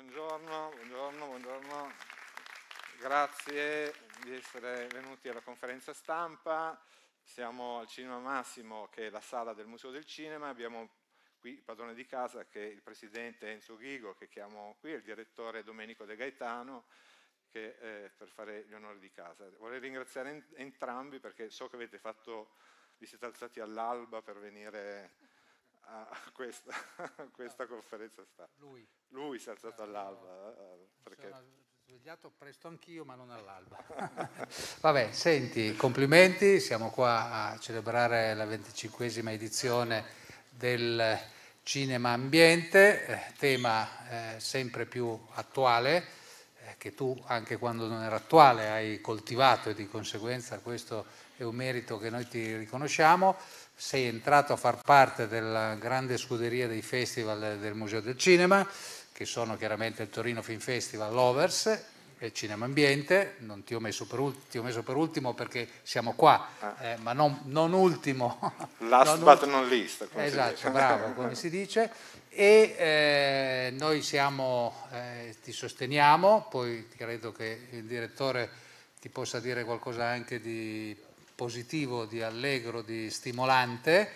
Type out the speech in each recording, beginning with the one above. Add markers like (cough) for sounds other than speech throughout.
Buongiorno, buongiorno, buongiorno. Grazie di essere venuti alla conferenza stampa. Siamo al Cinema Massimo, che è la sala del Museo del Cinema. Abbiamo qui il padrone di casa, che è il presidente Enzo Ghigo, che chiamo qui, e il direttore Domenico De Gaetano, che, eh, per fare gli onori di casa. Vorrei ringraziare entrambi perché so che avete fatto, vi siete alzati all'alba per venire a questa, (laughs) a questa no, conferenza stampa. Lui. Lui si è alzato all'alba. No, eh, eh, perché... Sono svegliato presto anch'io, ma non all'alba. (laughs) Vabbè, senti, complimenti, siamo qua a celebrare la 25esima edizione del Cinema Ambiente, eh, tema eh, sempre più attuale, eh, che tu anche quando non era attuale hai coltivato e di conseguenza questo è un merito che noi ti riconosciamo sei entrato a far parte della grande scuderia dei festival del Museo del Cinema, che sono chiaramente il Torino Film Festival, l'Overs e Cinema Ambiente, non ti ho messo per, ultimo, ti ho messo per ultimo perché siamo qua, ah. eh, ma non, non, ultimo. (laughs) Last non but ultimo. not least. esatto, bravo, (laughs) come si dice. E eh, noi siamo, eh, ti sosteniamo, poi credo che il direttore ti possa dire qualcosa anche di positivo, di allegro, di stimolante,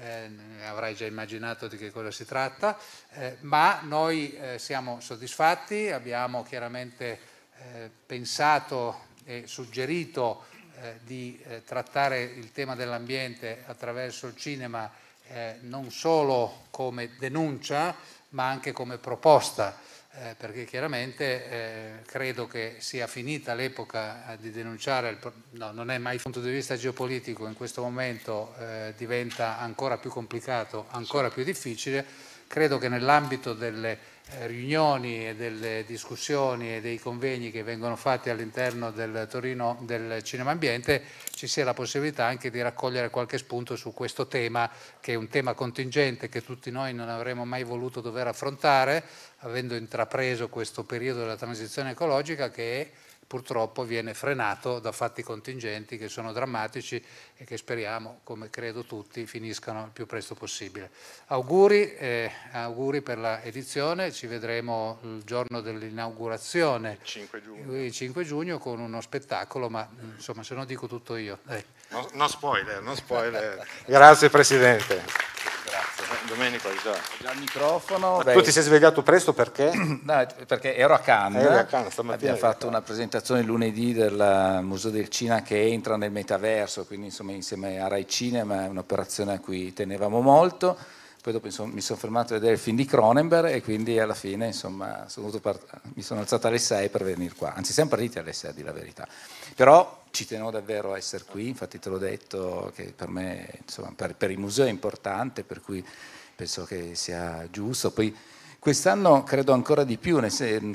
eh, avrai già immaginato di che cosa si tratta, eh, ma noi eh, siamo soddisfatti, abbiamo chiaramente eh, pensato e suggerito eh, di eh, trattare il tema dell'ambiente attraverso il cinema non solo come denuncia, ma anche come proposta eh, perché chiaramente eh, credo che sia finita l'epoca eh, di denunciare, il, no, non è mai dal punto di vista geopolitico, in questo momento eh, diventa ancora più complicato, ancora più difficile, credo che nell'ambito delle eh, riunioni e delle discussioni e dei convegni che vengono fatti all'interno del Torino del Cinema Ambiente ci sia la possibilità anche di raccogliere qualche spunto su questo tema che è un tema contingente che tutti noi non avremmo mai voluto dover affrontare avendo intrapreso questo periodo della transizione ecologica che è purtroppo viene frenato da fatti contingenti che sono drammatici e che speriamo, come credo tutti, finiscano il più presto possibile. Auguri, eh, auguri per l'edizione, ci vedremo il giorno dell'inaugurazione, il, il 5 giugno, con uno spettacolo, ma insomma se no dico tutto io. No, no spoiler, no spoiler. (laughs) Grazie Presidente. Grazie. Eh, Domenico già... già il microfono. tu ti sei svegliato presto perché? (clears throat) no, perché ero a Cannes. Ero a Cannes Abbiamo fatto una presentazione lunedì del eh, Museo del Cina che entra nel metaverso, quindi insomma insieme a Rai Cinema è un'operazione a cui tenevamo molto poi dopo insomma, mi sono fermato a vedere il film di Cronenberg e quindi alla fine insomma, sono part- mi sono alzato alle 6 per venire qua, anzi siamo partiti alle 6 di la verità, però ci tenevo davvero a essere qui, infatti te l'ho detto che per me, insomma, per, per il museo è importante, per cui penso che sia giusto, poi quest'anno credo ancora di più,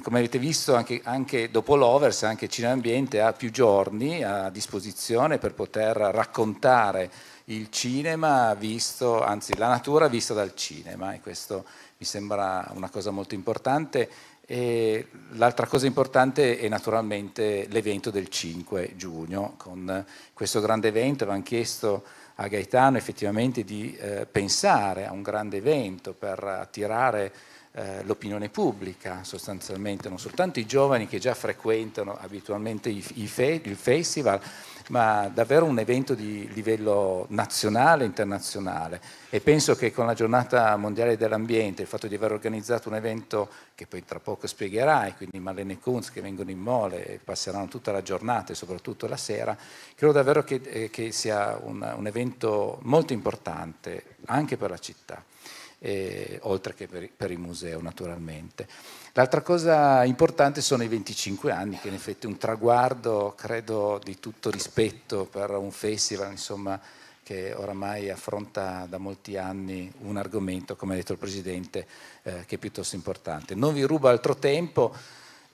come avete visto anche, anche dopo l'Overs, anche Cinema Ambiente ha più giorni a disposizione per poter raccontare il cinema visto, anzi la natura vista dal cinema e questo mi sembra una cosa molto importante. E l'altra cosa importante è naturalmente l'evento del 5 giugno, con questo grande evento abbiamo chiesto a Gaetano effettivamente di eh, pensare a un grande evento per attirare eh, l'opinione pubblica sostanzialmente, non soltanto i giovani che già frequentano abitualmente i, i fe, il festival, ma davvero un evento di livello nazionale internazionale e penso che con la giornata mondiale dell'ambiente, il fatto di aver organizzato un evento che poi tra poco spiegherai, quindi Malene Kunz che vengono in mole e passeranno tutta la giornata e soprattutto la sera, credo davvero che, eh, che sia un, un evento molto importante anche per la città. E, eh, oltre che per, per, il museo naturalmente. L'altra cosa importante sono i 25 anni, che in effetti è un traguardo, credo, di tutto rispetto per un festival, insomma, che oramai affronta da molti anni un argomento, come ha detto il Presidente, eh, che è piuttosto importante. Non vi rubo altro tempo,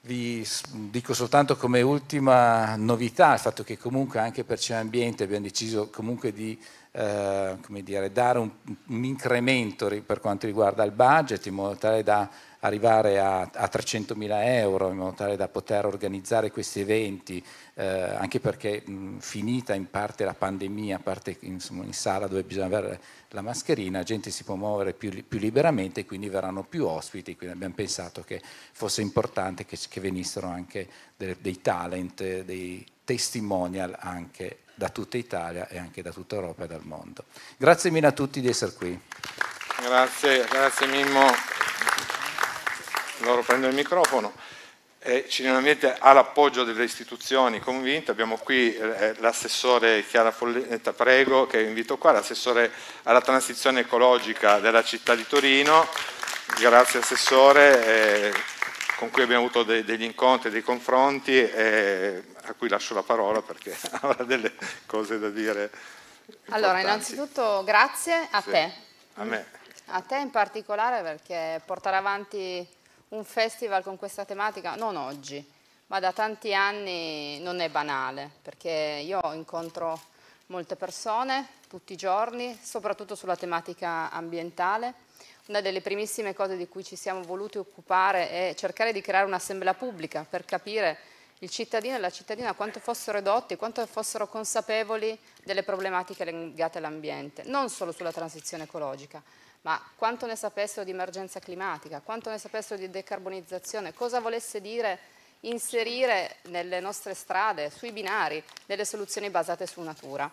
vi dico soltanto come ultima novità il fatto che comunque anche per Cielo Ambiente abbiamo deciso comunque di eh, come dire, dare un, un, incremento per quanto riguarda il budget in modo tale da arrivare a, a 300.000 euro, in modo tale da poter organizzare questi eventi, eh, anche perché mh, finita in parte la pandemia, a parte insomma, in sala dove bisogna avere la mascherina, la gente si può muovere più, più liberamente, quindi verranno più ospiti, quindi abbiamo pensato che fosse importante che, che venissero anche dei, dei talent, dei testimonial anche da tutta Italia e anche da tutta Europa e dal mondo. Grazie mille a tutti di essere qui. Grazie, grazie Mimmo. Loro prendo il microfono. Eh, Cinema Ambiente ha l'appoggio delle istituzioni convinte, abbiamo qui eh, l'assessore Chiara Folletta Prego che invito qua, l'assessore alla transizione ecologica della città di Torino, grazie assessore, eh, con cui abbiamo avuto de degli incontri, dei confronti. Eh, a cui lascio la parola perché (laughs) avrà delle cose da dire. Importanti. Allora, innanzitutto grazie a sì, te. A me. A te in particolare perché portare avanti un festival con questa tematica, non oggi, ma da tanti anni non è banale, perché io incontro molte persone tutti i giorni, soprattutto sulla tematica ambientale. Una delle primissime cose di cui ci siamo voluti occupare è cercare di creare un'assemblea pubblica per capire il cittadino e la cittadina quanto fossero edotti, quanto fossero consapevoli delle problematiche legate all'ambiente, non solo sulla transizione ecologica, ma quanto ne sapessero di emergenza climatica, quanto ne sapessero di decarbonizzazione, cosa volesse dire inserire nelle nostre strade, sui binari, delle soluzioni basate su natura.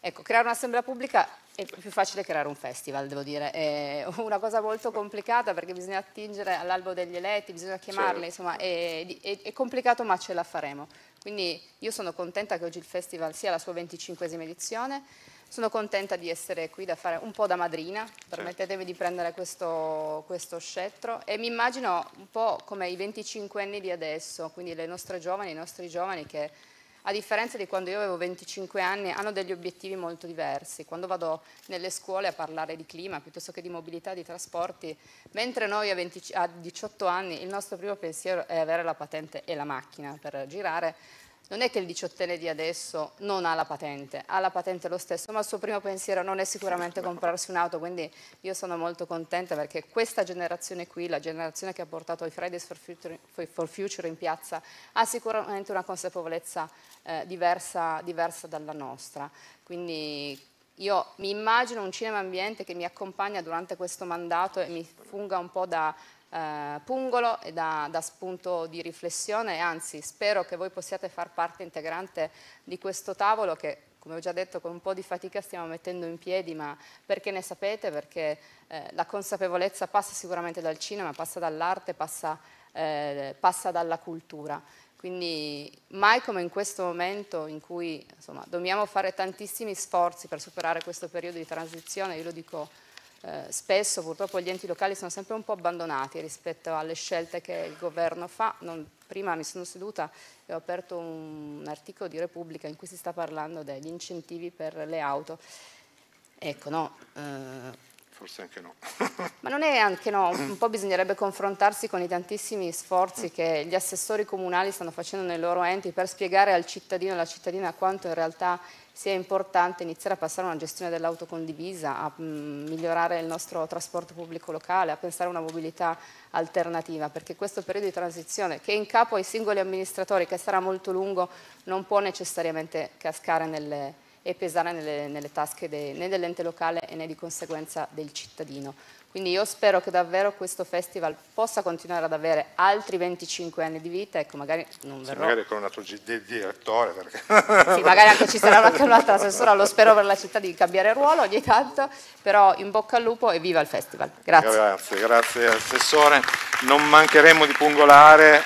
Ecco, creare un'assemblea pubblica è più facile creare un festival, devo dire, è una cosa molto complicata perché bisogna attingere all'albo degli eletti, bisogna chiamarli, certo. insomma è, è, è, complicato ma ce la faremo. Quindi io sono contenta che oggi il festival sia la sua 25esima edizione, sono contenta di essere qui, da fare un po' da madrina, certo. permettetemi di prendere questo, questo scettro e mi immagino un po' come i 25 anni di adesso, quindi le nostre giovani, i nostri giovani che a differenza di quando io avevo 25 anni, hanno degli obiettivi molto diversi. Quando vado nelle scuole a parlare di clima piuttosto che di mobilità, di trasporti, mentre noi a, 20, a 18 anni il nostro primo pensiero è avere la patente e la macchina per girare, non è che il diciottenne di adesso non ha la patente, ha la patente lo stesso, ma il suo primo pensiero non è sicuramente comprarsi un'auto, quindi io sono molto contenta perché questa generazione qui, la generazione che ha portato i Fridays for Future, for Future in piazza, ha sicuramente una consapevolezza eh, diversa, diversa dalla nostra. Quindi io mi immagino un cinema ambiente che mi accompagna durante questo mandato e mi funga un po' da eh, pungolo e da, da, spunto di riflessione, anzi spero che voi possiate far parte integrante di questo tavolo che come ho già detto con un po' di fatica stiamo mettendo in piedi, ma perché ne sapete, perché eh, la consapevolezza passa sicuramente dal cinema, passa dall'arte, passa, eh, passa dalla cultura. Quindi mai come in questo momento in cui insomma, dobbiamo fare tantissimi sforzi per superare questo periodo di transizione, io lo dico eh, spesso, purtroppo gli enti locali sono sempre un po' abbandonati rispetto alle scelte che il governo fa. Non, prima mi sono seduta e ho aperto un, un articolo di Repubblica in cui si sta parlando degli incentivi per le auto. Ecco, no, eh, forse anche no. (laughs) Ma non è anche no, un po' bisognerebbe confrontarsi con i tantissimi sforzi che gli assessori comunali stanno facendo nei loro enti per spiegare al cittadino e alla cittadina quanto in realtà sia importante iniziare a passare a una gestione dell'auto condivisa, a mm, migliorare il nostro trasporto pubblico locale, a pensare a una mobilità alternativa, perché questo periodo di transizione che è in capo ai singoli amministratori, che sarà molto lungo, non può necessariamente cascare nelle e pesare nelle, nelle tasche de, né dell'ente locale né di conseguenza del cittadino. Quindi io spero che davvero questo festival possa continuare ad avere altri 25 anni di vita, ecco magari non verrò... Sì, magari con un altro direttore. Perché... Sì, magari anche ci sarà (laughs) anche un'altra assessora, lo spero per la città di cambiare ruolo ogni tanto, però in bocca al lupo e viva il festival. Grazie. Grazie, grazie Assessore. Non mancheremo di pungolare,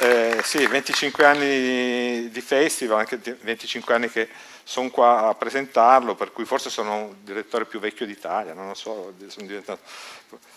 eh, sì, 25 anni di festival, anche 25 anni che sono qua a presentarlo, per cui forse sono il direttore più vecchio d'Italia, non lo so,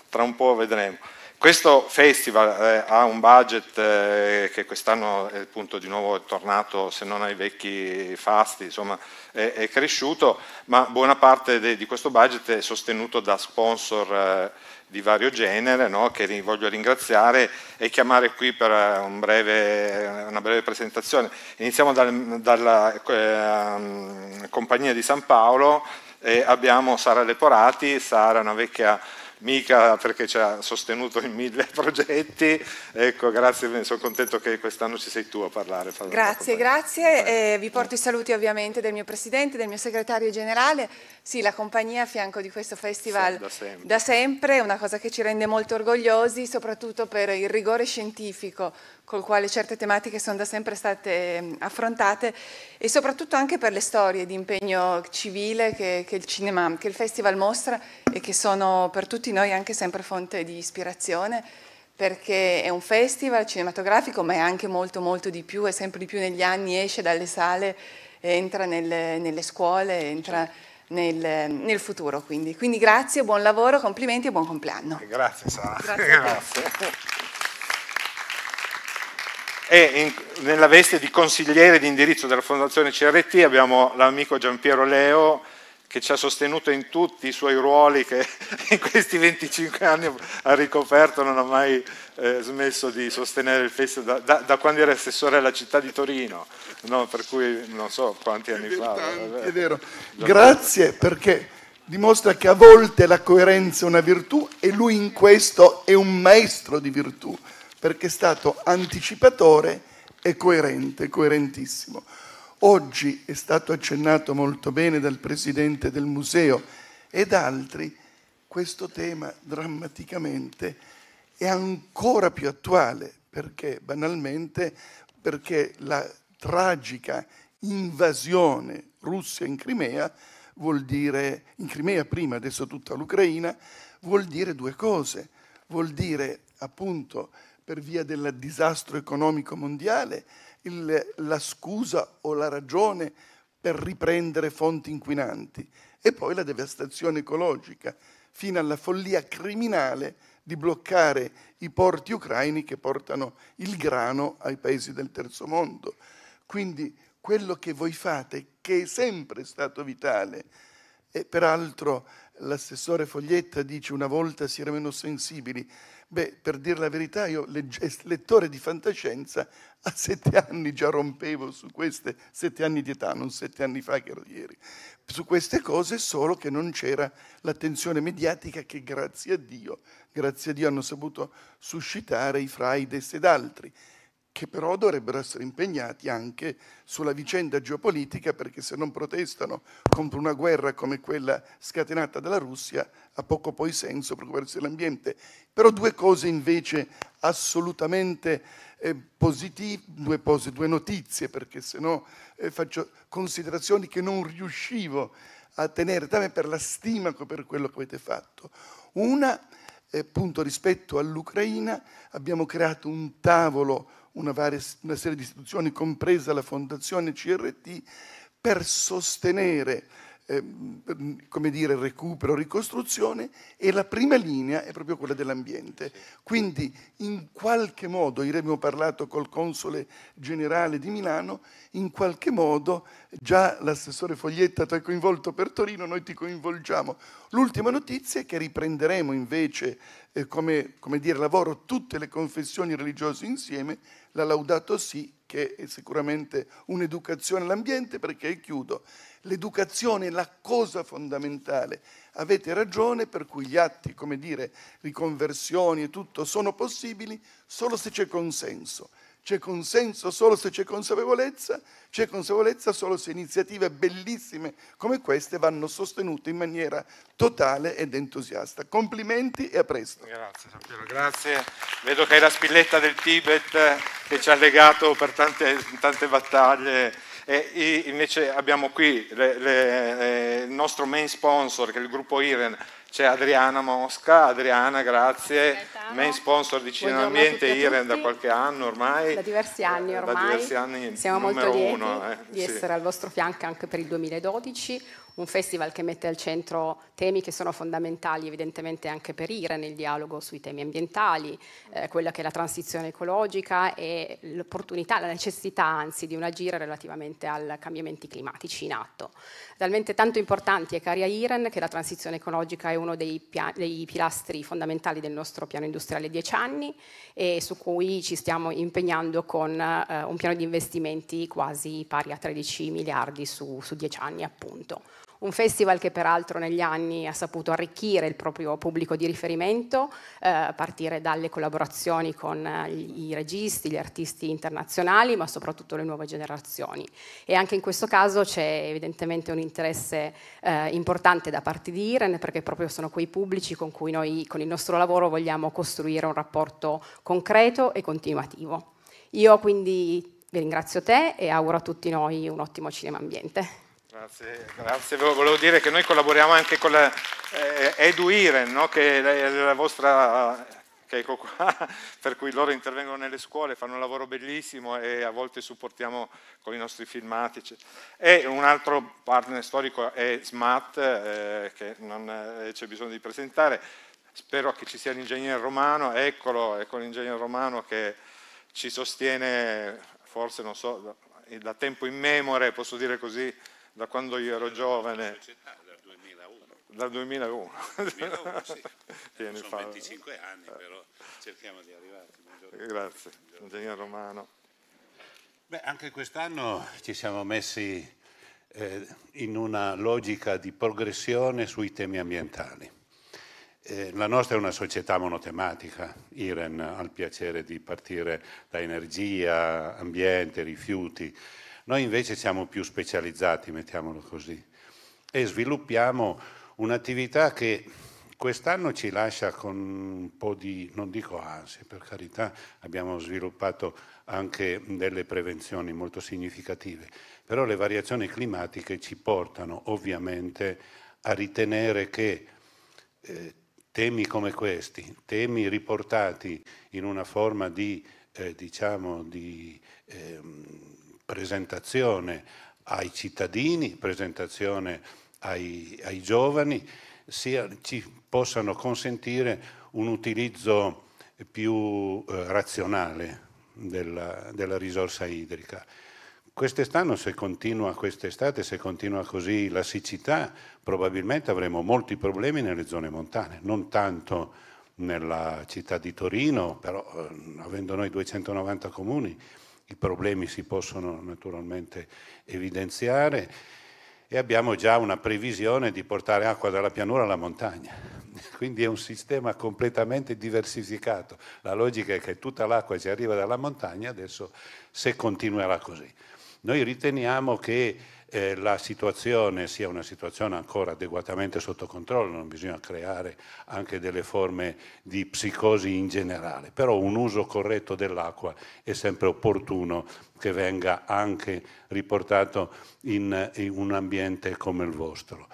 tra un po' vedremo. Questo festival eh, ha un budget eh, che quest'anno eh, appunto di nuovo è tornato, se non ai vecchi fasti, insomma è, è cresciuto, ma buona parte de, di questo budget è sostenuto da sponsor eh, di vario genere no? che voglio ringraziare e chiamare qui per eh, un breve, una breve presentazione. Iniziamo dal, dalla eh, Compagnia di San Paolo e abbiamo Sara Leporati, Sara è una vecchia mica perché ci ha sostenuto in mille (laughs) progetti. Ecco, grazie, sono contento che quest'anno ci sei tu a parlare. Grazie, ecco, grazie. Eh, vi porto i saluti ovviamente del mio presidente, del mio segretario generale. Sì, la compagnia a fianco di questo festival sì, da, sempre. da sempre, una cosa che ci rende molto orgogliosi, soprattutto per il rigore scientifico col quale certe tematiche sono da sempre state ehm, affrontate e soprattutto anche per le storie di impegno civile che, che, il cinema, che il festival mostra e che sono per tutti noi anche sempre fonte di ispirazione perché è un festival cinematografico ma è anche molto molto di più e sempre di più negli anni esce dalle sale, entra nelle, nelle scuole, entra certo. nel, nel futuro quindi. quindi. grazie, buon lavoro, complimenti e buon compleanno. Grazie Sara. grazie. grazie. (laughs) (laughs) e in, nella veste di consigliere di indirizzo della Fondazione CRT abbiamo l'amico Giampiero Leo che ci ha sostenuto in tutti i suoi ruoli che (laughs) in questi 25 anni ha ricoperto, non ha mai eh, smesso di sostenere il festival, da, da, da, quando era assessore alla città di Torino, no? per cui non so quanti anni fa. È vero, grazie perché dimostra che a volte la coerenza è una virtù e lui in questo è un maestro di virtù perché è stato anticipatore e coerente, coerentissimo. Oggi è stato accennato molto bene dal presidente del museo ed altri questo tema drammaticamente è ancora più attuale perché banalmente perché la tragica invasione russa in Crimea vuol dire in Crimea prima adesso tutta l'Ucraina vuol dire due cose vuol dire appunto per via del disastro economico mondiale il, la scusa o la ragione per riprendere fonti inquinanti e poi la devastazione ecologica, fino alla follia criminale di bloccare i porti ucraini che portano il grano ai paesi del terzo mondo. Quindi quello che voi fate, che è sempre stato vitale, e peraltro l'assessore Foglietta dice una volta si era meno sensibili, Beh, per dire la verità, io lettore di fantascienza a sette anni già rompevo su queste, sette anni di età, non sette anni fa che ero ieri, su queste cose solo che non c'era l'attenzione mediatica che grazie a Dio, grazie a Dio hanno saputo suscitare i Fridays ed altri che però dovrebbero essere impegnati anche sulla vicenda geopolitica perché se non protestano contro una guerra come quella scatenata dalla Russia ha poco poi senso preoccuparsi dell'ambiente. Però due cose invece assolutamente eh, positive, due, pose, due, notizie perché se no eh, faccio considerazioni che non riuscivo a tenere da me per la stima per quello che avete fatto. Una, eh, appunto rispetto all'Ucraina, abbiamo creato un tavolo una, varia, una serie di istituzioni, compresa la Fondazione CRT, per sostenere Ehm, mm, come dire, recupero, ricostruzione e la prima linea è proprio quella dell'ambiente. Quindi in qualche modo, ieri abbiamo parlato col console generale di Milano, in qualche modo già l'assessore Foglietta ti ha coinvolto per Torino, noi ti coinvolgiamo. L'ultima notizia è che riprenderemo invece eh, come, come dire, lavoro tutte le confessioni religiose insieme, la Laudato sì che è sicuramente un'educazione all'ambiente, perché chiudo. L'educazione è la cosa fondamentale. Avete ragione per cui gli atti, come dire, riconversioni e tutto sono possibili solo se c'è consenso. C'è consenso solo se c'è consapevolezza, c'è consapevolezza solo se iniziative bellissime come queste vanno sostenute in maniera totale ed entusiasta. Complimenti e a presto. Grazie Sampiero, grazie. Vedo che è la spilletta del Tibet che ci ha legato per tante, tante battaglie. E invece abbiamo qui le, le, le, eh, il nostro main sponsor che è il gruppo IREN c'è Adriana Mosca, Adriana grazie, main sponsor di Cinema Ambiente Iren da qualche anno ormai. Da diversi anni eh, ormai, diversi anni siamo molto lieti uno, eh, di sì. essere al vostro fianco anche per il 2012, un festival che mette al centro temi che sono fondamentali evidentemente anche per IRE nel dialogo sui temi ambientali, eh, quella che è la transizione ecologica e l'opportunità, la necessità anzi di un agire relativamente ai cambiamenti climatici in atto. Talmente tanto importanti e cari a IREN che la transizione ecologica è uno dei, dei pilastri fondamentali del nostro piano industriale 10 anni e su cui ci stiamo impegnando con eh, un piano di investimenti quasi pari a 13 miliardi su, su 10 anni appunto un festival che peraltro negli anni ha saputo arricchire il proprio pubblico di riferimento, eh, a partire dalle collaborazioni con eh, i registi, gli artisti internazionali, ma soprattutto le nuove generazioni. E anche in questo caso c'è evidentemente un interesse eh, importante da parte di IREN, perché proprio sono quei pubblici con cui noi con il nostro lavoro vogliamo costruire un rapporto concreto e continuativo. Io quindi vi ringrazio te e auguro a tutti noi un ottimo cinema ambiente. Grazie, grazie, volevo dire che noi collaboriamo anche con la, eh, Eduiren, no? che è la vostra che ecco qua, (laughs) per cui loro intervengono nelle scuole, fanno un lavoro bellissimo e a volte supportiamo con i nostri filmatici. E un altro partner storico è SMAT, eh, che non eh, c'è bisogno di presentare. Spero che ci sia l'ingegnere romano, eccolo, ecco l'ingegnere romano che ci sostiene, forse non so, da tempo immemore, posso dire così, da quando io ero giovane. Società, ah, dal 2001. Dal 2001. 2001 sì. Tieni, (laughs) eh, sono 25 anni, eh. però cerchiamo di arrivare. Buongiorno. Eh, grazie, ingegner Romano. Beh, anche quest'anno ci siamo messi eh, in una logica di progressione sui temi ambientali. la nostra è una società monotematica, IREN ha il piacere di partire da energia, ambiente, rifiuti, noi invece siamo più specializzati, mettiamolo così, e sviluppiamo un'attività che quest'anno ci lascia con un po' di, non dico ansia, per carità, abbiamo sviluppato anche delle prevenzioni molto significative, però le variazioni climatiche ci portano ovviamente a ritenere che eh, temi come questi, temi riportati in una forma di, eh, diciamo, di... Ehm, presentazione ai cittadini, presentazione ai, ai giovani, sia, ci possano consentire un utilizzo più eh, razionale della, della, risorsa idrica. Quest'estate, se continua quest'estate, se continua così la siccità, probabilmente avremo molti problemi nelle zone montane, non tanto nella città di Torino, però eh, avendo noi 290 comuni, i problemi si possono naturalmente evidenziare e abbiamo già una previsione di portare acqua dalla pianura alla montagna. (laughs) Quindi è un sistema completamente diversificato. La logica è che tutta l'acqua ci arriva dalla montagna, adesso se continuerà così. Noi riteniamo che eh, la situazione sia una situazione ancora adeguatamente sotto controllo, non bisogna creare anche delle forme di psicosi in generale, però un uso corretto dell'acqua è sempre opportuno che venga anche riportato in, in un ambiente come il vostro.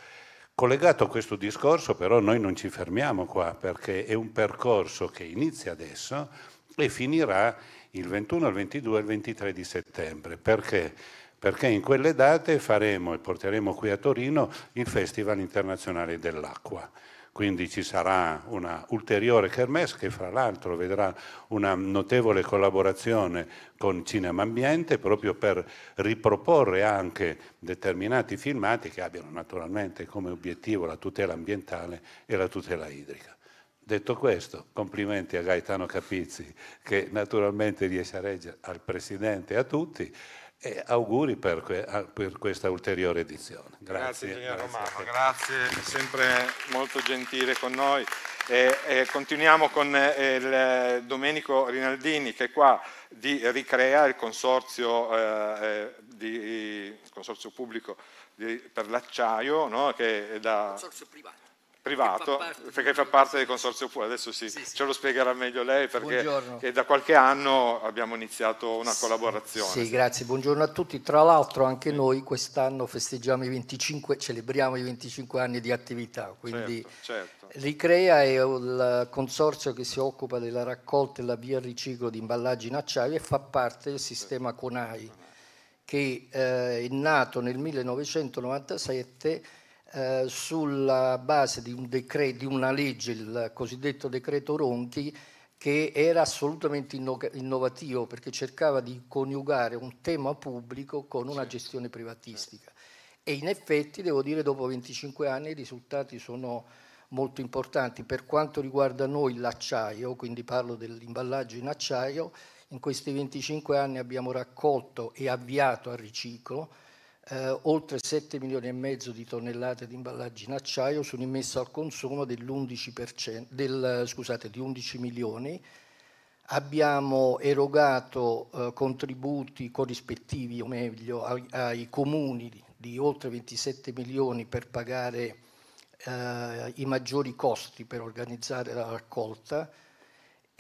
Collegato a questo discorso però noi non ci fermiamo qua perché è un percorso che inizia adesso e finirà il 21, il 22 e il 23 di settembre perché perché in quelle date faremo e porteremo qui a Torino il Festival Internazionale dell'Acqua. Quindi ci sarà una ulteriore kermesse che fra l'altro vedrà una notevole collaborazione con Cinema Ambiente proprio per riproporre anche determinati filmati che abbiano naturalmente come obiettivo la tutela ambientale e la tutela idrica. Detto questo, complimenti a Gaetano Capizzi che naturalmente riesce a reggere al Presidente e a tutti e auguri per, que- per questa ulteriore edizione. Grazie, grazie signor Romano, grazie, sempre molto gentile con noi. E, e continuiamo con eh, il Domenico Rinaldini che è qua di Ricrea, il consorzio, eh, eh, di, consorzio pubblico di, per l'acciaio, no? che è da... Consorzio privato privato, fa perché fa parte del consorzio pubblico, adesso sì, sì, sì, ce lo spiegherà meglio lei perché da qualche anno abbiamo iniziato una collaborazione. Sì, grazie, buongiorno a tutti, tra l'altro anche noi quest'anno festeggiamo i 25, celebriamo i 25 anni di attività, quindi certo, certo. Ricrea è il consorzio che si occupa della raccolta e la via riciclo di imballaggi in acciaio e fa parte del sistema certo. CONAI che eh, è nato nel 1997 eh, sulla base di, un decreto, di una legge, il cosiddetto decreto Ronchi, che era assolutamente innovativo perché cercava di coniugare un tema pubblico con una certo. gestione privatistica. E in effetti, devo dire, dopo 25 anni i risultati sono molto importanti. Per quanto riguarda noi l'acciaio, quindi parlo dell'imballaggio in acciaio, in questi 25 anni abbiamo raccolto e avviato al riciclo eh, oltre 7 milioni e mezzo di tonnellate di imballaggi in acciaio sono immesse al consumo del, scusate, di 11 milioni. Abbiamo erogato eh, contributi corrispettivi, o meglio, ai, ai, comuni di oltre 27 milioni per pagare eh, i maggiori costi per organizzare la raccolta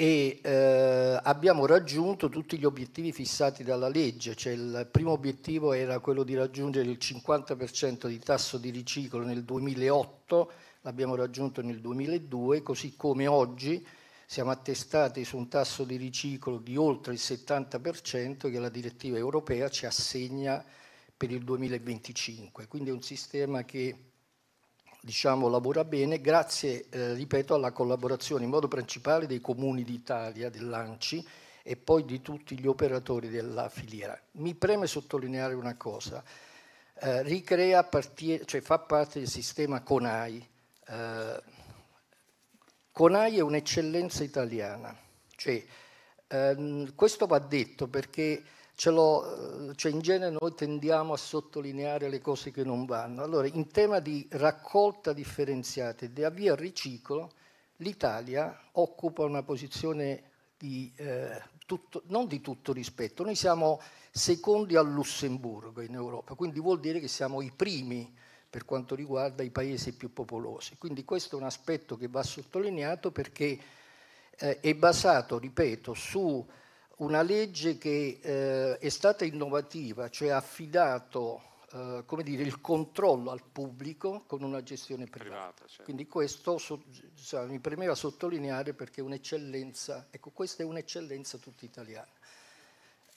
e eh, abbiamo raggiunto tutti gli obiettivi fissati dalla legge, cioè il primo obiettivo era quello di raggiungere il 50% di tasso di riciclo nel 2008, l'abbiamo raggiunto nel 2002, così come oggi siamo attestati su un tasso di riciclo di oltre il 70% che la direttiva europea ci assegna per il 2025, quindi è un sistema che diciamo, lavora bene grazie, eh, ripeto, alla collaborazione in modo principale dei comuni d'Italia, dell'ANCI e poi di tutti gli operatori della filiera. Mi preme sottolineare una cosa, eh, Ricrea partie, cioè fa parte del sistema CONAI. Eh, CONAI è un'eccellenza italiana, cioè, ehm, questo va detto perché eh, cioè in genere noi tendiamo a sottolineare le cose che non vanno. Allora, in tema di raccolta differenziata e di avvio al riciclo, l'Italia occupa una posizione di, eh, tutto, non di tutto rispetto. Noi siamo secondi a Lussemburgo in Europa, quindi vuol dire che siamo i primi per quanto riguarda i paesi più popolosi. Quindi questo è un aspetto che va sottolineato perché eh, è basato, ripeto, su una legge che eh, è stata innovativa, cioè ha affidato eh, dire, il controllo al pubblico con una gestione privata. privata certo. Quindi questo so, mi premeva sottolineare perché è un'eccellenza, ecco questa è un'eccellenza tutta italiana.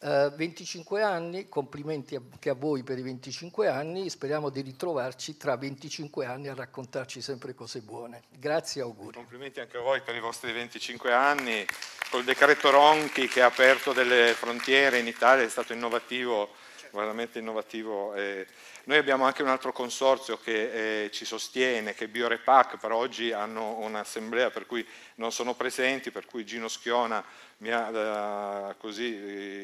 Uh, eh, 25 anni, complimenti anche a voi per i 25 anni, speriamo di ritrovarci tra 25 anni a raccontarci sempre cose buone. Grazie auguri. Complimenti anche a voi per i vostri 25 anni, col decreto Ronchi che ha aperto delle frontiere in Italia, è stato innovativo veramente innovativo. Eh, noi abbiamo anche un altro consorzio che eh, ci sostiene, che è BioRepac, però oggi hanno un'assemblea per cui non sono presenti, per cui Gino Schiona mi ha eh, così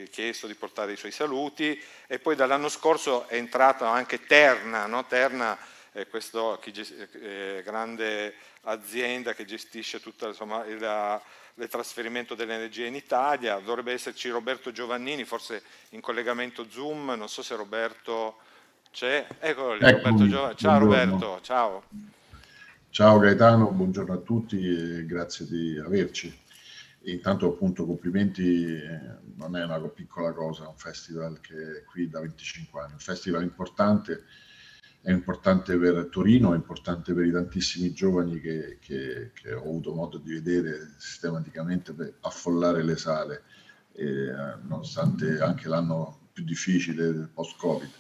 eh, chiesto di portare i suoi saluti e poi dall'anno scorso è entrata anche Terna, no? Terna è questa eh, grande azienda che gestisce tutta insomma, la del trasferimento dell'energia in Italia, dovrebbe esserci Roberto Giovannini, forse in collegamento Zoom, non so se Roberto c'è. Eccolo ecco, lì, Roberto Giov... Ciao Roberto, ciao. Ciao Gaetano, buongiorno a tutti e grazie di averci. Intanto appunto complimenti, eh, non è una piccola cosa, un festival che è qui da 25 anni, un festival importante è importante per Torino, è importante per i tantissimi giovani che, che, che ho avuto modo di vedere sistematicamente per affollare le sale, eh, nonostante anche l'anno più difficile post-Covid.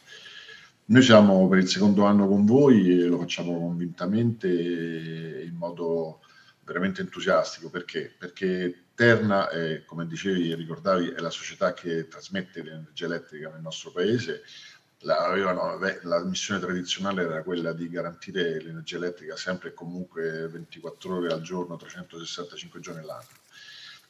Noi siamo per il secondo anno con voi e lo facciamo convintamente e in modo veramente entusiastico perché? Perché Terna, è, come dicevi e ricordavi, è la società che trasmette l'energia elettrica nel nostro paese, la, avevano, la missione tradizionale era quella di garantire l'energia elettrica sempre e comunque 24 ore al giorno, 365 giorni all'anno.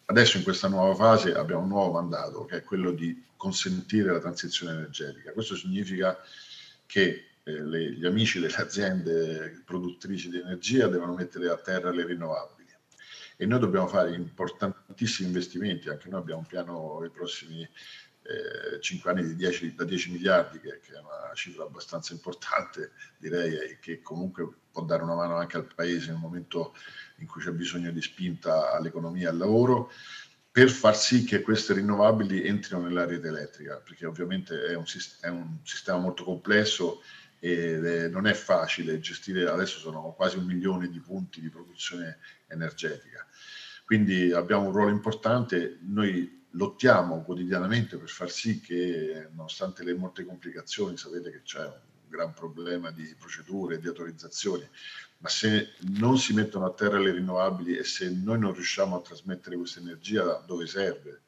Adesso in questa nuova fase abbiamo un nuovo mandato che è quello di consentire la transizione energetica. Questo significa che eh, le, gli amici delle aziende produttrici di energia devono mettere a terra le rinnovabili e noi dobbiamo fare importantissimi investimenti, anche noi abbiamo un piano nei prossimi 5 eh, anni 10, da 10 miliardi, che, che, è una cifra abbastanza importante, direi, e che comunque può dare una mano anche al Paese nel momento in cui c'è bisogno di spinta all'economia e al lavoro, per far sì che queste rinnovabili entrino nella rete elettrica, perché ovviamente è un, è un sistema molto complesso ed è, non è facile gestire, adesso sono quasi un milione di punti di produzione energetica. Quindi abbiamo un ruolo importante, noi lottiamo quotidianamente per far sì che, nonostante le molte complicazioni, sapete che c'è un gran problema di procedure, di autorizzazioni, ma se non si mettono a terra le rinnovabili e se noi non riusciamo a trasmettere questa energia dove serve,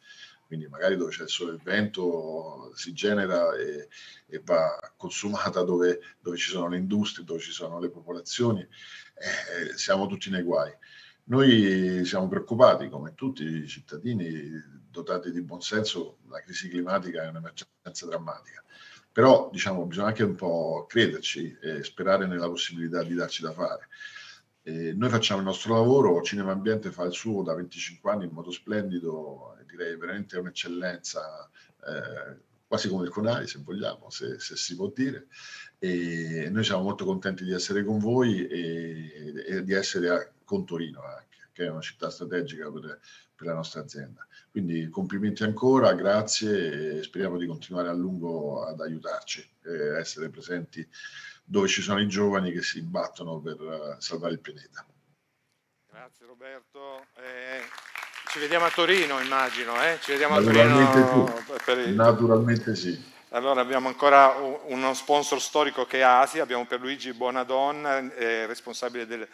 quindi magari dove c'è il sole e il vento si genera e, e va consumata (laughs) dove, dove, ci sono le industrie, dove ci sono le popolazioni, eh, siamo tutti nei guai. Noi siamo preoccupati, come tutti i cittadini dotati di buon senso, la crisi climatica è un'emergenza drammatica, però diciamo, bisogna anche un po' crederci e sperare nella possibilità di darci da fare. Eh, noi facciamo il nostro lavoro, Cinema Ambiente fa il suo da 25 anni in modo splendido, direi veramente un'eccellenza, eh, quasi come il Conari se vogliamo, se, se, si può dire. E noi siamo molto contenti di essere con voi e, e di essere con Torino anche, che è una città strategica per, per la nostra azienda. Quindi complimenti ancora, grazie e speriamo di continuare a lungo ad aiutarci, eh, essere presenti dove ci sono i giovani che si battono per eh, salvare il pianeta. Grazie Roberto. Eh, ci vediamo a Torino, immagino. Eh? Ci vediamo a Torino. Il... Naturalmente sì. Allora abbiamo ancora uno sponsor storico che è Asia, abbiamo per Luigi Bonadonna, eh, responsabile del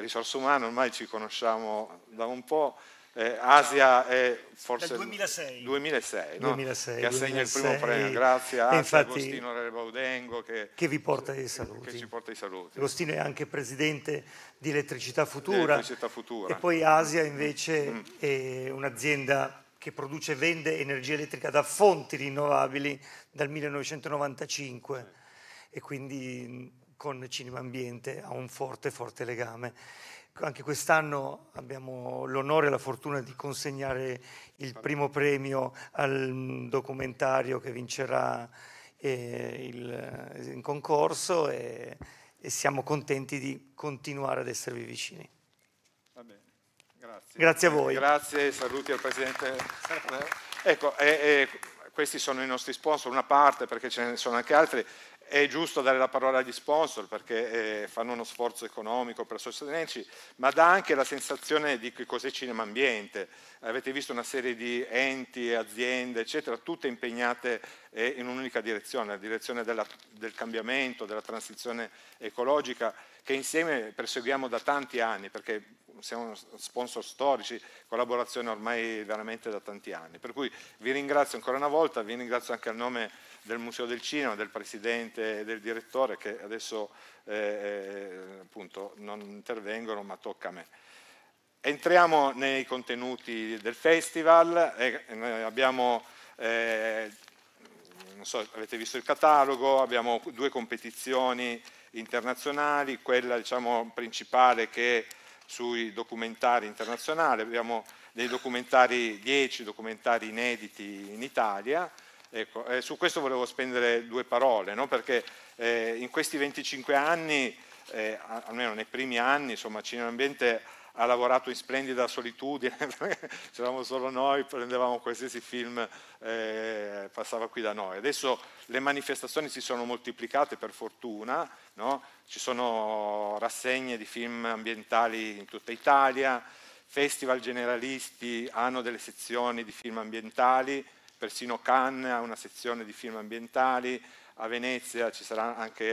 risorse umane, ormai ci conosciamo da un po', eh, Asia è forse... Dal 2006. 2006, no? 2006 che assegna 2006. il primo premio, grazie a Asia, Agostino Rebaudengo che, che vi porta i saluti. Che ci porta i saluti. Agostino è anche presidente di Elettricità Futura. Futura. E poi Asia invece mm. è un'azienda che produce e vende energia elettrica da fonti rinnovabili dal 1995 e quindi con Cinema Ambiente ha un forte, forte legame. Anche quest'anno abbiamo l'onore e la fortuna di consegnare il primo premio al documentario che vincerà eh, il, in concorso e, e, siamo contenti di continuare ad esservi vicini. Grazie. Grazie. a voi. Grazie, saluti al Presidente. Ecco, eh, eh, questi sono i nostri sponsor, una parte perché ce ne sono anche altri. È giusto dare la parola agli sponsor perché eh, fanno uno sforzo economico per sostenerci, ma dà anche la sensazione di che cos'è cinema ambiente. Avete visto una serie di enti, aziende, eccetera, tutte impegnate eh, in un'unica direzione, la direzione della, del cambiamento, della transizione ecologica, che insieme perseguiamo da tanti anni, perché siamo sponsor storici, collaborazione ormai veramente da tanti anni. Per cui vi ringrazio ancora una volta, vi ringrazio anche a nome del Museo del Cinema, del Presidente e del Direttore che adesso eh, eh, appunto, non intervengono ma tocca a me. Entriamo nei contenuti del festival, eh, abbiamo, eh, so, avete visto il catalogo, abbiamo due competizioni internazionali, quella diciamo, principale che è sui documentari internazionali, abbiamo dei documentari, 10 documentari inediti in Italia, Ecco, eh, su questo volevo spendere due parole, no? perché eh, in questi 25 anni, eh, almeno nei primi anni, insomma, Cinema Ambiente ha lavorato in splendida solitudine, (laughs) c'eravamo solo noi, prendevamo qualsiasi film, eh, passava qui da noi. Adesso le manifestazioni si sono moltiplicate per fortuna, no? ci sono rassegne di film ambientali in tutta Italia, festival generalisti hanno delle sezioni di film ambientali, persino Cannes ha una sezione di film ambientali, a Venezia ci saranno anche...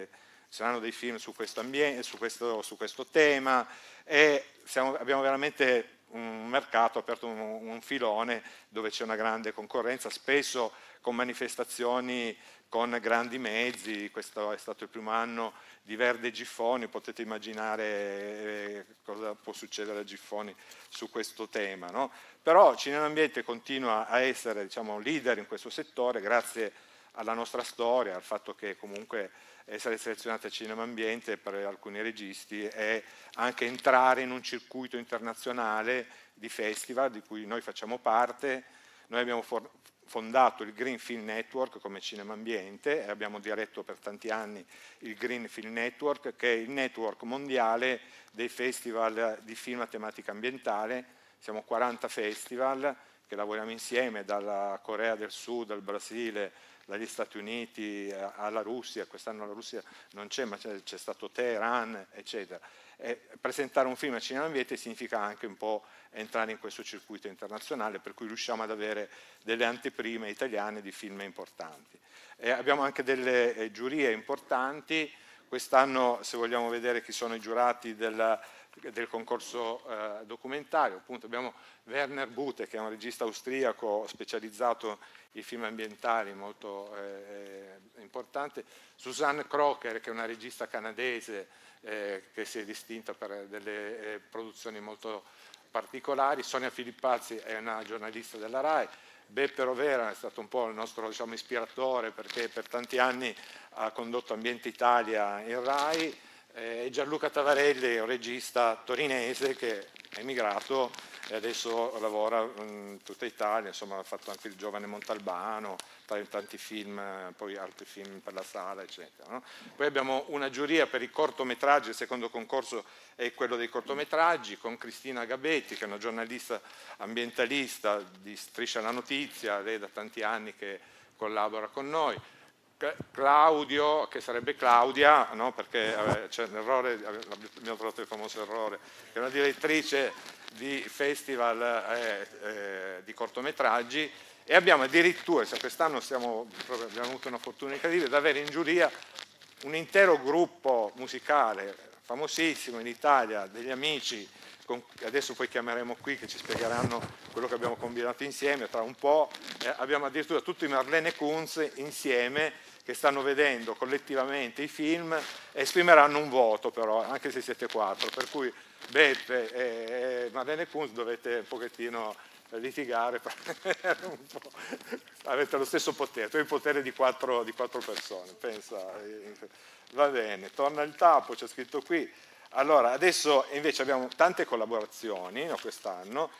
Eh, ci saranno dei film su questo, su questo, su questo tema e siamo, abbiamo veramente un mercato, aperto un, un filone dove c'è una grande concorrenza, spesso con manifestazioni con grandi mezzi, questo è stato il primo anno di Verde Giffoni, potete immaginare eh, cosa può succedere a Giffoni su questo tema. No? Però Cinema Ambiente continua a essere diciamo, un leader in questo settore grazie alla nostra storia, al fatto che comunque essere selezionati a Cinema Ambiente per alcuni registi è anche entrare in un circuito internazionale di festival di cui noi facciamo parte. Noi abbiamo fondato il Green Film Network come Cinema Ambiente e abbiamo diretto per tanti anni il Green Film Network, che è il network mondiale dei festival di film a tematica ambientale siamo 40 festival che lavoriamo insieme dalla Corea del Sud al Brasile, dagli Stati Uniti alla Russia, quest'anno la Russia non c'è ma c'è stato Teheran eccetera. E presentare un film a Cinema Ambiente significa anche un po' entrare in questo circuito internazionale per cui riusciamo ad avere delle anteprime italiane di film importanti. E abbiamo anche delle eh, giurie importanti, quest'anno se vogliamo vedere chi sono i giurati della del concorso eh, documentario, appunto abbiamo Werner Bute che è un regista austriaco specializzato in film ambientali molto eh, importante, Suzanne Crocker che è una regista canadese eh, che si è distinta per delle eh, produzioni molto particolari, Sonia Filippazzi è una giornalista della RAI, Beppe Rovera è stato un po' il nostro diciamo, ispiratore perché per tanti anni ha condotto Ambiente Italia in RAI, eh, Gianluca Tavarelli un regista torinese che è emigrato e adesso lavora mm, in tutta Italia, insomma ha fatto anche il giovane Montalbano, tanti film, eh, poi altri film per la sala, eccetera. No? Poi abbiamo una giuria per i cortometraggi, il secondo concorso è quello dei cortometraggi, con Cristina Gabetti, che è una giornalista ambientalista di Striscia la Notizia, lei da tanti anni che collabora con noi. Claudio, che sarebbe Claudia, no? perché c'è un errore, abbiamo trovato il famoso errore, che è una direttrice di festival eh, eh, di cortometraggi e abbiamo addirittura, cioè quest'anno abbiamo avuto una fortuna incredibile, di avere in giuria un intero gruppo musicale famosissimo in Italia, degli amici, con, adesso poi chiameremo qui che ci spiegheranno quello che abbiamo combinato insieme, tra un po' eh, abbiamo addirittura tutti i Marlene Kunz insieme che stanno vedendo collettivamente i film esprimeranno un voto però, anche se siete quattro, per cui Beppe e, e Kunz dovete un pochettino litigare, (laughs) un po'. avete lo stesso potere, tu hai il potere di quattro, di quattro persone, pensa. Eh, va bene, torna il tappo, c'è scritto qui. Allora, adesso invece abbiamo tante collaborazioni no, quest'anno,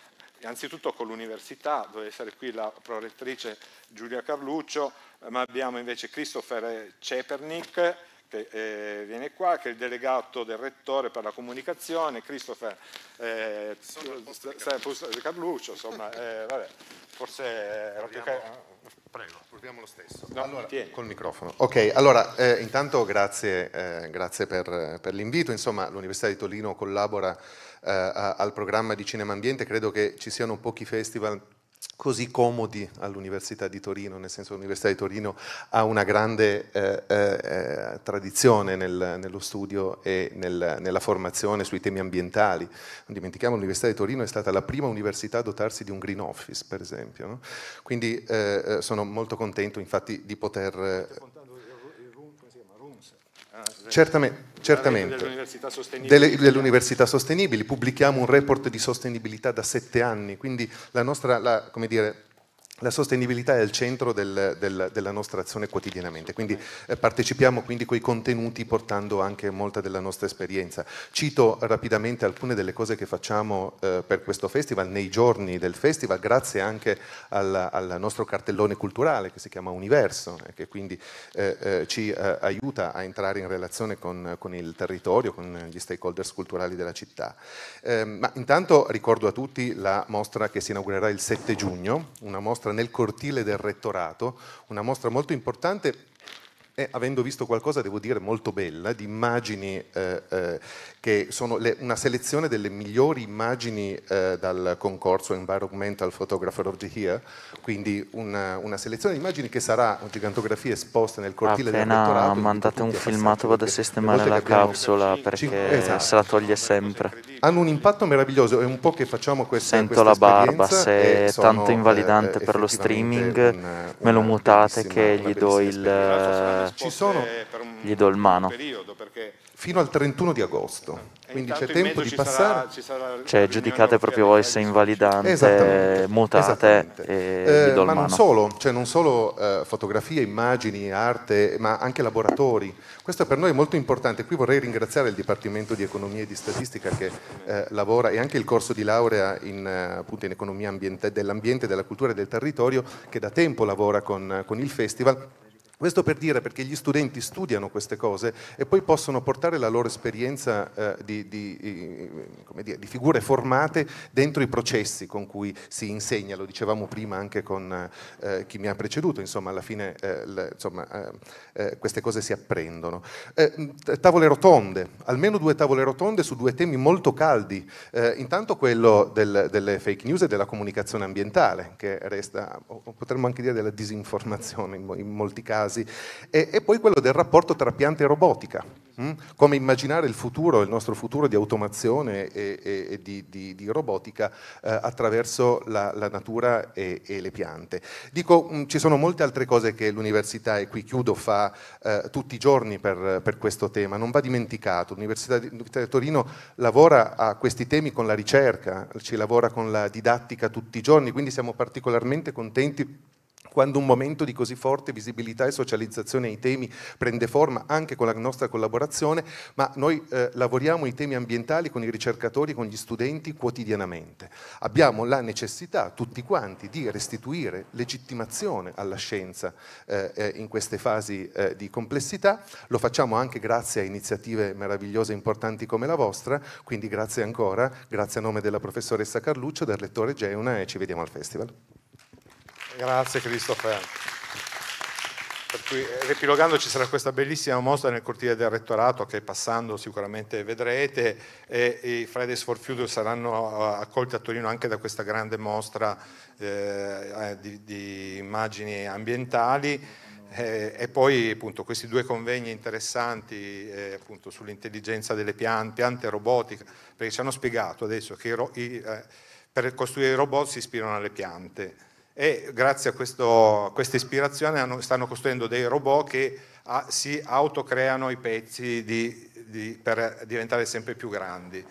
innanzitutto con l'università, doveva essere qui la prorettrice Giulia Carluccio, ma abbiamo invece Christopher Cepernik che eh, viene qua, che è il delegato del rettore per la comunicazione, Christopher eh, Carluccio, insomma, (laughs) eh, vabbè, forse era più che... Prego. Proviamo lo stesso. No, allora, col microfono. Ok, allora eh, intanto grazie, eh, grazie per, per l'invito. Insomma, l'Università di Tolino collabora eh, al programma di Cinema Ambiente. Credo che ci siano pochi festival così comodi all'Università di Torino, nel senso che l'Università di Torino ha una grande eh, eh, eh, tradizione nel, nello studio e nel, nella formazione sui temi ambientali. Non dimentichiamo che l'Università di Torino è stata la prima università a dotarsi di un green office, per esempio. No? Quindi eh, eh sono molto contento infatti di poter... Eh, ah, Certamente, Certamente. Delle, università sostenibili. Pubblichiamo un report di sostenibilità da sette anni, quindi la nostra, la, come dire, la sostenibilità è al centro del, del, della nostra azione quotidianamente, quindi eh, partecipiamo quindi con i contenuti portando anche molta della nostra esperienza. Cito rapidamente alcune delle cose che facciamo eh, per questo festival, nei giorni del festival, grazie anche al, al nostro cartellone culturale che si chiama Universo, eh, che quindi eh, eh, ci eh, aiuta a entrare in relazione con, con, il territorio, con gli stakeholders culturali della città. Ehm, ma intanto ricordo a tutti la mostra che si inaugurerà il 7 giugno, una mostra mostra nel cortile del rettorato, una mostra molto importante e avendo visto qualcosa, devo dire, molto bella, di immagini eh, eh, che sono le, una selezione delle migliori immagini eh, dal concorso Environmental Photographer of the Year, quindi una, una selezione di immagini che sarà una gigantografia esposta nel cortile Appena del rettorato. Appena mandate un filmato vado a sistemare la capsula perché esatto. se la esatto. toglie sempre. Hanno un impatto meraviglioso, è un po' che facciamo questa Sento questa la barba, se è tanto invalidante eh, per lo streaming, una, me lo mutate che gli do il ci sono gli do il mano. Fino al 31 di agosto, eh, quindi c'è tempo di passare. Sarà, cioè giudicate proprio voi se invalidante, esattamente, mutate esattamente. e eh, Ma non solo, cioè non solo eh, fotografie, immagini, arte, ma anche laboratori. Questo per noi è molto importante. Qui vorrei ringraziare il Dipartimento di Economia e di Statistica che eh, lavora e anche il corso di laurea in, eh, appunto, in economia dell'ambiente, della cultura e del territorio che da tempo lavora con, con il festival questo per dire perché gli studenti studiano queste cose e poi possono portare la loro esperienza eh, di, di, dire, di, figure formate dentro i processi con cui si insegna, lo dicevamo prima anche con eh, chi mi ha preceduto, insomma alla fine eh, le, insomma, eh, eh, queste cose si apprendono. Eh, tavole rotonde, almeno due tavole rotonde su due temi molto caldi, intanto quello del, delle fake news e della comunicazione ambientale, che resta, potremmo anche dire della disinformazione in, in molti casi casi, e, e poi quello del rapporto tra piante e robotica, mh? Mm? come immaginare il futuro, il nostro futuro di automazione e, e, e di, di, di, robotica eh, attraverso la, la natura e, le piante. Dico, mh, mm, ci sono molte altre cose che l'università, e qui chiudo, fa eh, tutti i giorni per, per, questo tema, non va dimenticato, l'Università di, di Torino lavora a questi temi con la ricerca, ci lavora con la didattica tutti i giorni, quindi siamo particolarmente contenti quando un momento di così forte visibilità e socializzazione ai temi prende forma anche con la nostra collaborazione, ma noi eh, lavoriamo i temi ambientali con i ricercatori, con gli studenti quotidianamente. Abbiamo la necessità tutti quanti di restituire legittimazione alla scienza eh, eh in queste fasi eh, di complessità, lo facciamo anche grazie a iniziative meravigliose e importanti come la vostra, quindi grazie ancora, grazie a nome della professoressa Carluccio, del lettore Geuna e ci vediamo al festival. Grazie Christopher. Per cui, eh, riepilogando ci sarà questa bellissima mostra nel cortile del rettorato che passando sicuramente vedrete e i Fridays for Future saranno eh, accolti a Torino anche da questa grande mostra eh, eh, di, di immagini ambientali eh, e poi appunto, questi due convegni interessanti eh, appunto, sull'intelligenza delle piante, piante robotica, perché ci hanno spiegato adesso che i, i, per costruire i robot si ispirano alle piante e grazie a, questo, questa ispirazione hanno, stanno costruendo dei robot che a, ah, si autocreano i pezzi di, di, per diventare sempre più grandi,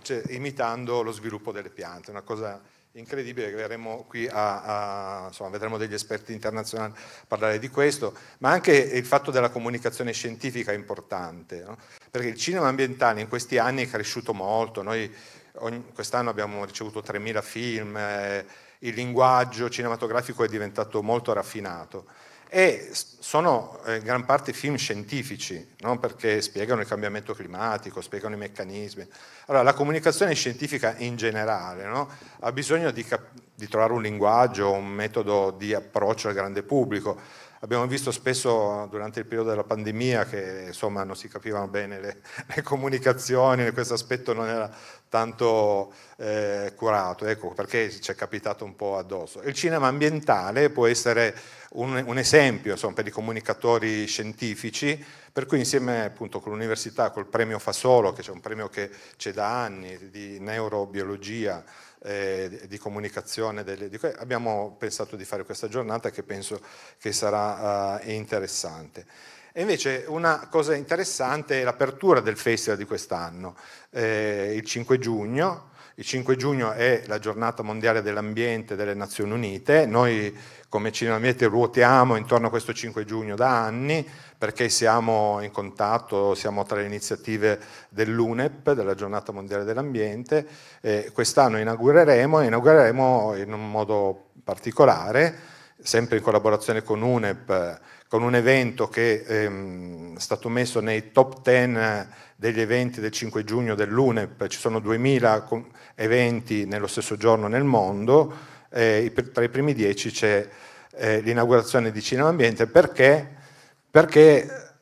cioè, imitando lo sviluppo delle piante, una cosa incredibile che vedremo qui, a, insomma, vedremo degli esperti internazionali parlare di questo, ma anche il fatto della comunicazione scientifica è importante, no? perché il cinema ambientale in questi anni è cresciuto molto, noi quest'anno abbiamo ricevuto 3.000 film, eh, il linguaggio cinematografico è diventato molto raffinato e sono in eh, gran parte film scientifici, no? perché spiegano il cambiamento climatico, spiegano i meccanismi. Allora, la comunicazione scientifica in generale no? ha bisogno di, cap- di trovare un linguaggio, un metodo di approccio al grande pubblico. Abbiamo visto spesso durante il periodo della pandemia che insomma, non si capivano bene le, le comunicazioni, questo aspetto non era tanto eh, curato, ecco perché ci è capitato un po' addosso. Il cinema ambientale può essere un, un esempio insomma, per i comunicatori scientifici, per cui insieme appunto con l'università, col premio Fasolo, che c'è un premio che c'è da anni di neurobiologia, eh, di comunicazione, delle, di, abbiamo pensato di fare questa giornata che penso che sarà eh, interessante. E invece una cosa interessante è l'apertura del festival di quest'anno, eh, il 5 giugno. Il 5 giugno è la giornata mondiale dell'ambiente delle Nazioni Unite, noi come Cinamete ruotiamo intorno a questo 5 giugno da anni perché siamo in contatto, siamo tra le iniziative dell'UNEP, della giornata mondiale dell'ambiente, eh, quest'anno inaugureremo e inaugureremo in un modo particolare, sempre in collaborazione con UNEP con un evento che ehm, è stato messo nei top 10 eh, degli eventi del 5 giugno dell'UNEP, ci sono 2000 eventi nello stesso giorno nel mondo, eh, tra i primi 10 c'è eh, l'inaugurazione di Cinema Ambiente, perché? Perché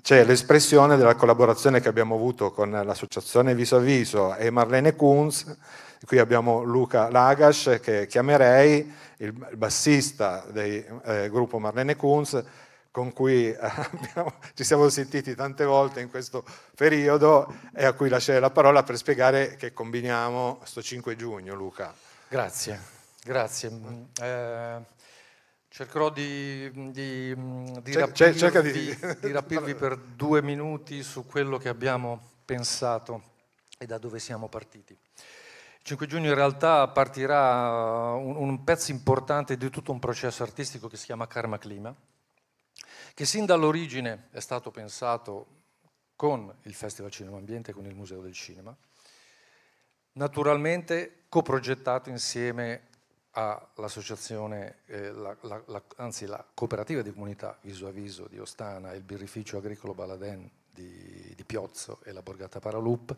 c'è l'espressione della collaborazione che abbiamo avuto con l'associazione Viso a Viso e Marlene Kunz, Qui abbiamo Luca Lagash che chiamerei il bassista del eh, gruppo Marlene Kunz con cui eh, (laughs) abbiamo, ci siamo sentiti tante volte in questo periodo e a cui lascerei la parola per spiegare che combiniamo questo 5 giugno, Luca. Grazie, grazie. Mm, eh... Cercherò di, di, mm, di, rapirvi, cerca (laughs) di, rapirvi, per due minuti su quello che abbiamo pensato e da dove siamo partiti. 5 giugno in realtà partirà eh, un, un, pezzo importante di tutto un processo artistico che si chiama Karma Clima, che sin dall'origine è stato pensato con il Festival Cinema Ambiente e con il Museo del Cinema, naturalmente coprogettato insieme all'associazione, eh, la, la, la, anzi la cooperativa di comunità Viso a Viso di Ostana e il birrificio agricolo Baladen di, di Piozzo e la Borgata Paralup,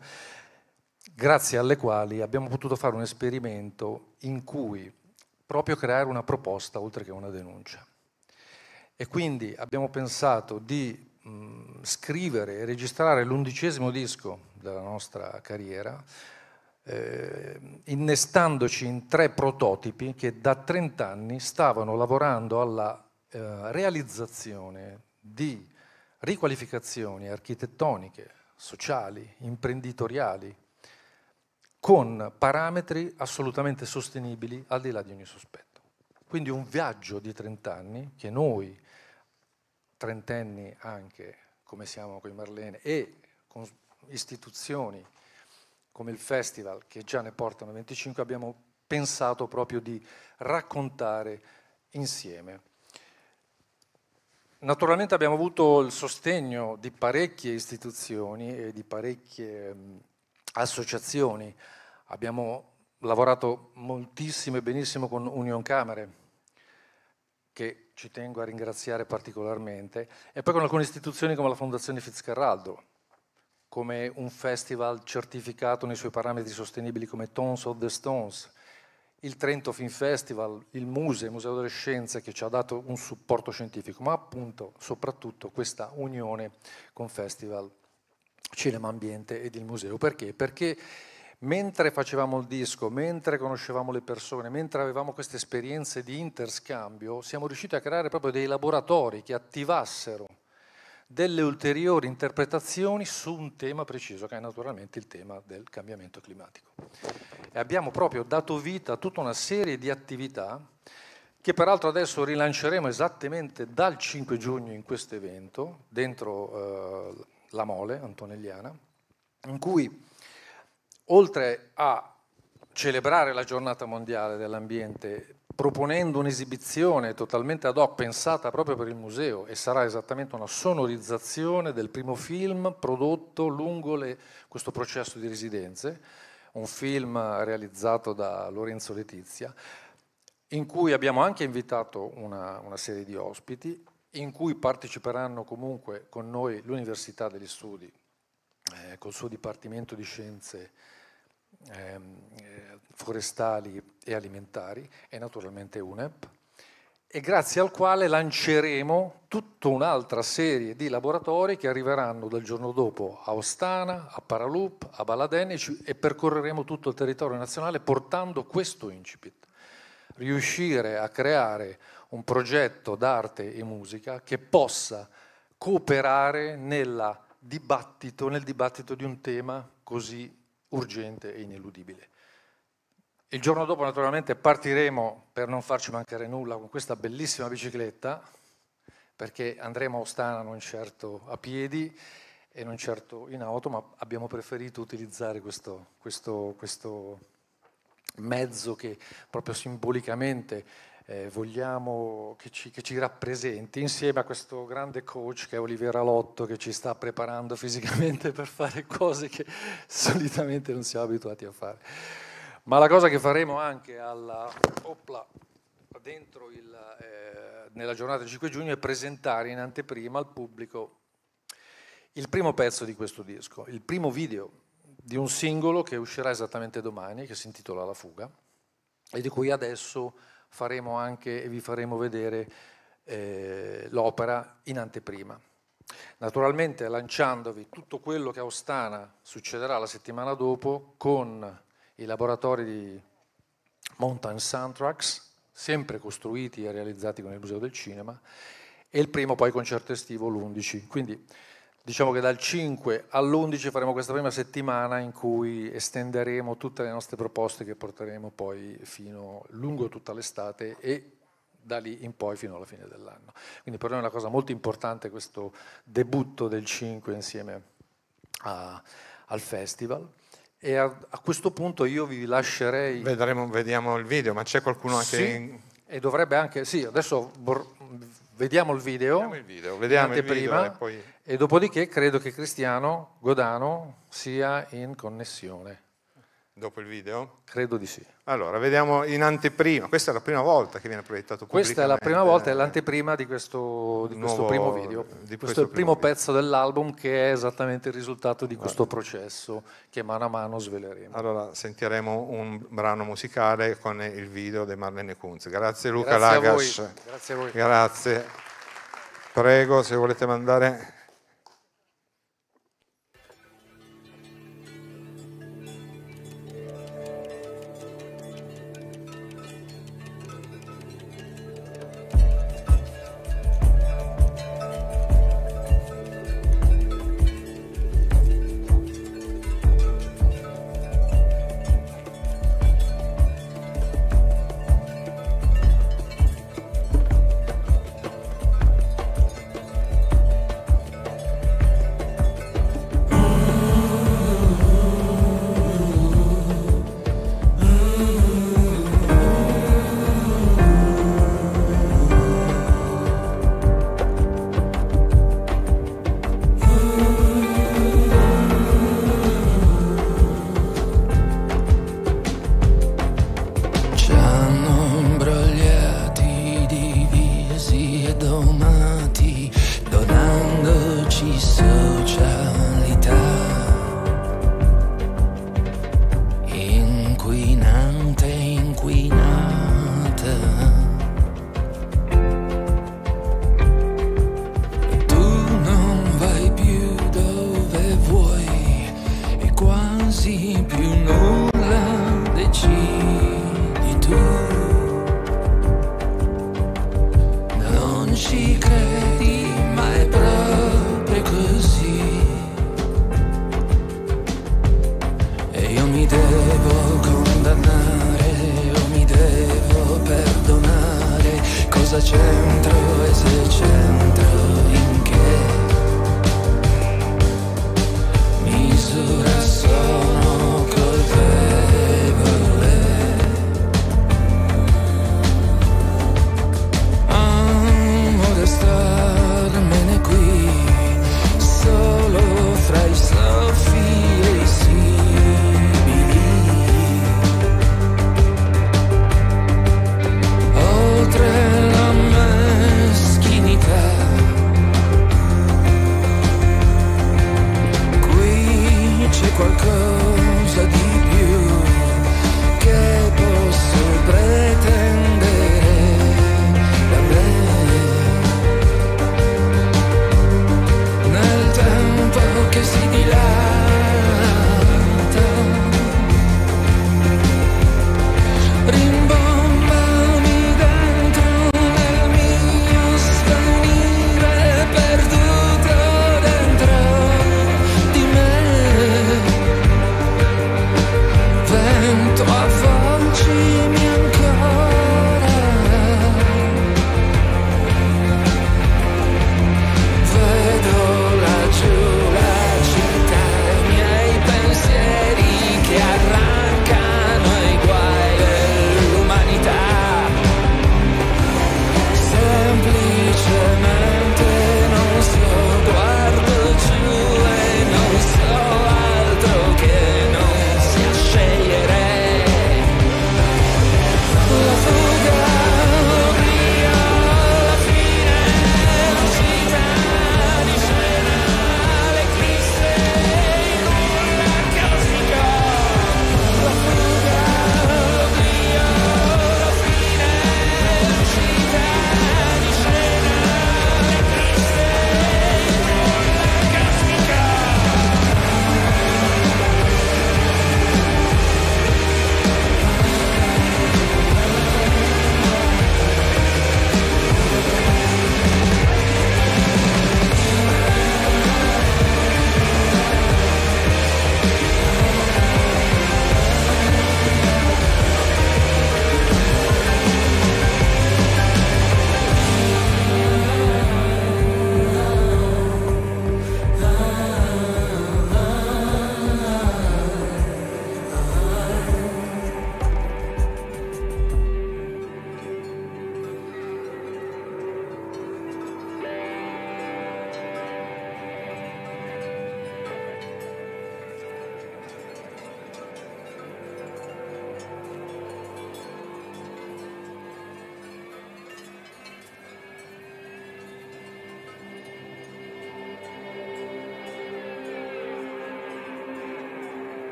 grazie alle quali abbiamo potuto fare un esperimento in cui proprio creare una proposta oltre che una denuncia. E quindi abbiamo pensato di mh, scrivere e registrare l'undicesimo disco della nostra carriera, eh, innestandoci in tre prototipi che da 30 anni stavano lavorando alla eh, realizzazione di riqualificazioni architettoniche, sociali, imprenditoriali, con parametri assolutamente sostenibili al di là di ogni sospetto. Quindi un viaggio di 30 anni che noi, trentenni anche, come siamo con i Marlene, e con istituzioni come il festival, che già ne portano 25, abbiamo pensato proprio di raccontare insieme. Naturalmente abbiamo avuto il sostegno di parecchie istituzioni e di parecchie associazioni, abbiamo lavorato moltissimo e benissimo con Union Camere, che ci tengo a ringraziare particolarmente, e poi con alcune istituzioni come la Fondazione Fitzcarraldo, come un festival certificato nei suoi parametri sostenibili come Tons of the Stones, il Trento Film Festival, il Muse, il Museo delle Scienze, che ci ha dato un supporto scientifico, ma appunto soprattutto questa unione con festival Cinema Ambiente ed il museo. Perché? Perché mentre facevamo il disco, mentre conoscevamo le persone, mentre avevamo queste esperienze di interscambio, siamo riusciti a creare proprio dei laboratori che attivassero delle ulteriori interpretazioni su un tema preciso, che è naturalmente il tema del cambiamento climatico. E abbiamo proprio dato vita a tutta una serie di attività che peraltro adesso rilanceremo esattamente dal 5 giugno in questo evento, dentro eh, la Mole antonelliana, in cui oltre a celebrare la giornata mondiale dell'ambiente proponendo un'esibizione totalmente ad hoc pensata proprio per il museo e sarà esattamente una sonorizzazione del primo film prodotto lungo le, questo processo di residenze, un film realizzato da Lorenzo Letizia, in cui abbiamo anche invitato una, una serie di ospiti in cui parteciperanno comunque con noi l'Università degli Studi, eh, col suo Dipartimento di Scienze ehm, eh, Forestali e Alimentari e naturalmente UNEP, e grazie al quale lanceremo tutta un'altra serie di laboratori che arriveranno dal giorno dopo a Ostana, a Paralup, a Baladenici e percorreremo tutto il territorio nazionale portando questo incipit, riuscire a creare un progetto d'arte e musica che possa cooperare dibattito, nel dibattito di un tema così urgente e ineludibile. Il giorno dopo naturalmente partiremo, per non farci mancare nulla, con questa bellissima bicicletta, perché andremo a Ostana non certo a piedi e non certo in auto, ma abbiamo preferito utilizzare questo, questo, questo mezzo che proprio simbolicamente eh, vogliamo che ci, che ci, rappresenti insieme a questo grande coach che è Olivera Lotto che ci sta preparando (laughs) fisicamente per fare cose che solitamente non siamo abituati a fare. Ma la cosa che faremo anche alla, opla, il, eh, nella giornata del 5 giugno è presentare in anteprima al pubblico il primo pezzo di questo disco, il primo video di un singolo che uscirà esattamente domani, che si intitola La fuga, e di cui adesso faremo anche e vi faremo vedere eh, l'opera in anteprima. Naturalmente lanciandovi tutto quello che a Ostana succederà la settimana dopo con i laboratori di Mountain Soundtracks, sempre costruiti e realizzati con il Museo del Cinema, e il primo poi concerto estivo l'11. Quindi diciamo che dal 5 all'11 faremo questa prima settimana in cui estenderemo tutte le nostre proposte che porteremo poi fino lungo tutta l'estate e da lì in poi fino alla fine dell'anno. Quindi per noi è una cosa molto importante questo debutto del 5 insieme a, al festival. E a, a, questo punto io vi lascerei... Vedremo, vediamo il video, ma c'è qualcuno anche... Sì, in... e dovrebbe anche... Sì, adesso vediamo il video. Vediamo il video, vediamo il video e poi... E dopodiché credo che Cristiano Godano sia in connessione. Dopo il video? Credo di sì. Allora, vediamo in anteprima. Questa è la prima volta che viene proiettato Questa è la prima volta, è l'anteprima di questo, di questo primo video. Questo, questo, è il primo, primo pezzo dell'album che è esattamente il risultato di questo processo che mano a mano sveleremo. Allora, sentiremo un brano musicale con il video di Marlene Kunz. Grazie Luca Grazie Lagas. A Grazie a voi. Grazie. Prego, se volete mandare...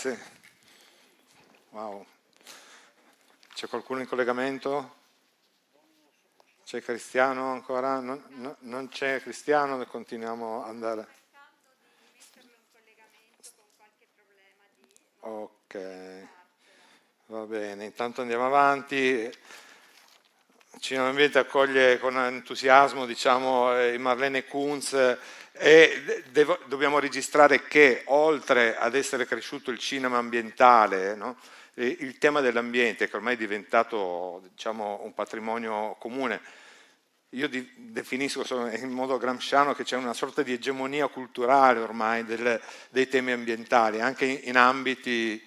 Grazie. Wow. C'è qualcuno in collegamento? C'è Cristiano ancora? Non, no, non c'è Cristiano, continuiamo ad andare. Ok, va bene, intanto andiamo avanti. Cinema Ambiente accoglie con entusiasmo diciamo, eh, Marlene Kunz e devo, dobbiamo registrare che oltre ad essere cresciuto il cinema ambientale, no, il tema dell'ambiente, che ormai è diventato diciamo, un patrimonio comune, io di, definisco in modo gramsciano che c'è una sorta di egemonia culturale ormai del, dei temi ambientali, anche in, in ambiti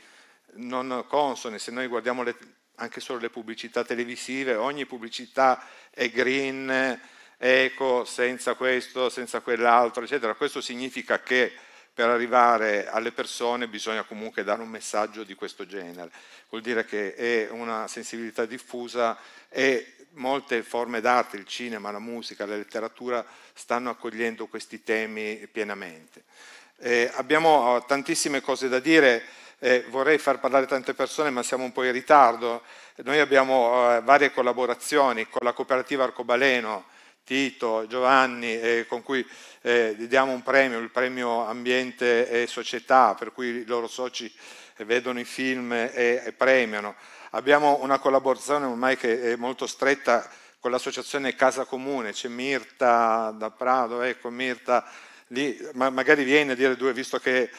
non consoni, se noi guardiamo le, anche solo le pubblicità televisive, ogni pubblicità è green, eco, senza questo, senza quell'altro, eccetera. Questo significa che per arrivare alle persone bisogna comunque dare un messaggio di questo genere. Vuol dire che è una sensibilità diffusa e molte forme d'arte, il cinema, la musica, la letteratura, stanno accogliendo questi temi pienamente. Eh, abbiamo tantissime cose da dire. Eh, vorrei far parlare tante persone, ma siamo un po' in ritardo. Noi abbiamo eh, varie collaborazioni con la cooperativa Arcobaleno, Tito, Giovanni, eh, con cui eh, diamo un premio, il premio Ambiente e Società, per cui i loro soci eh, vedono i film e, e premiano. Abbiamo una collaborazione ormai che è molto stretta con l'associazione Casa Comune, c'è Mirta da Prado, ecco Mirta lì, ma magari viene a dire due, visto che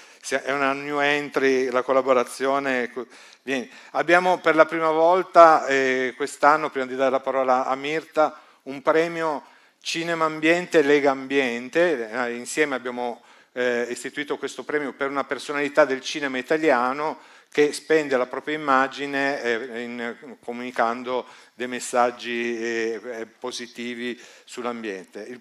è una new entry, la collaborazione. Ecco, vieni. Abbiamo per la prima volta eh, quest'anno, prima di dare la parola a Mirta, un premio Cinema Ambiente e Lega Ambiente, eh, insieme abbiamo eh, istituito questo premio per una personalità del cinema italiano che spende la propria immagine eh, in, comunicando dei messaggi eh, eh positivi sull'ambiente. Il, il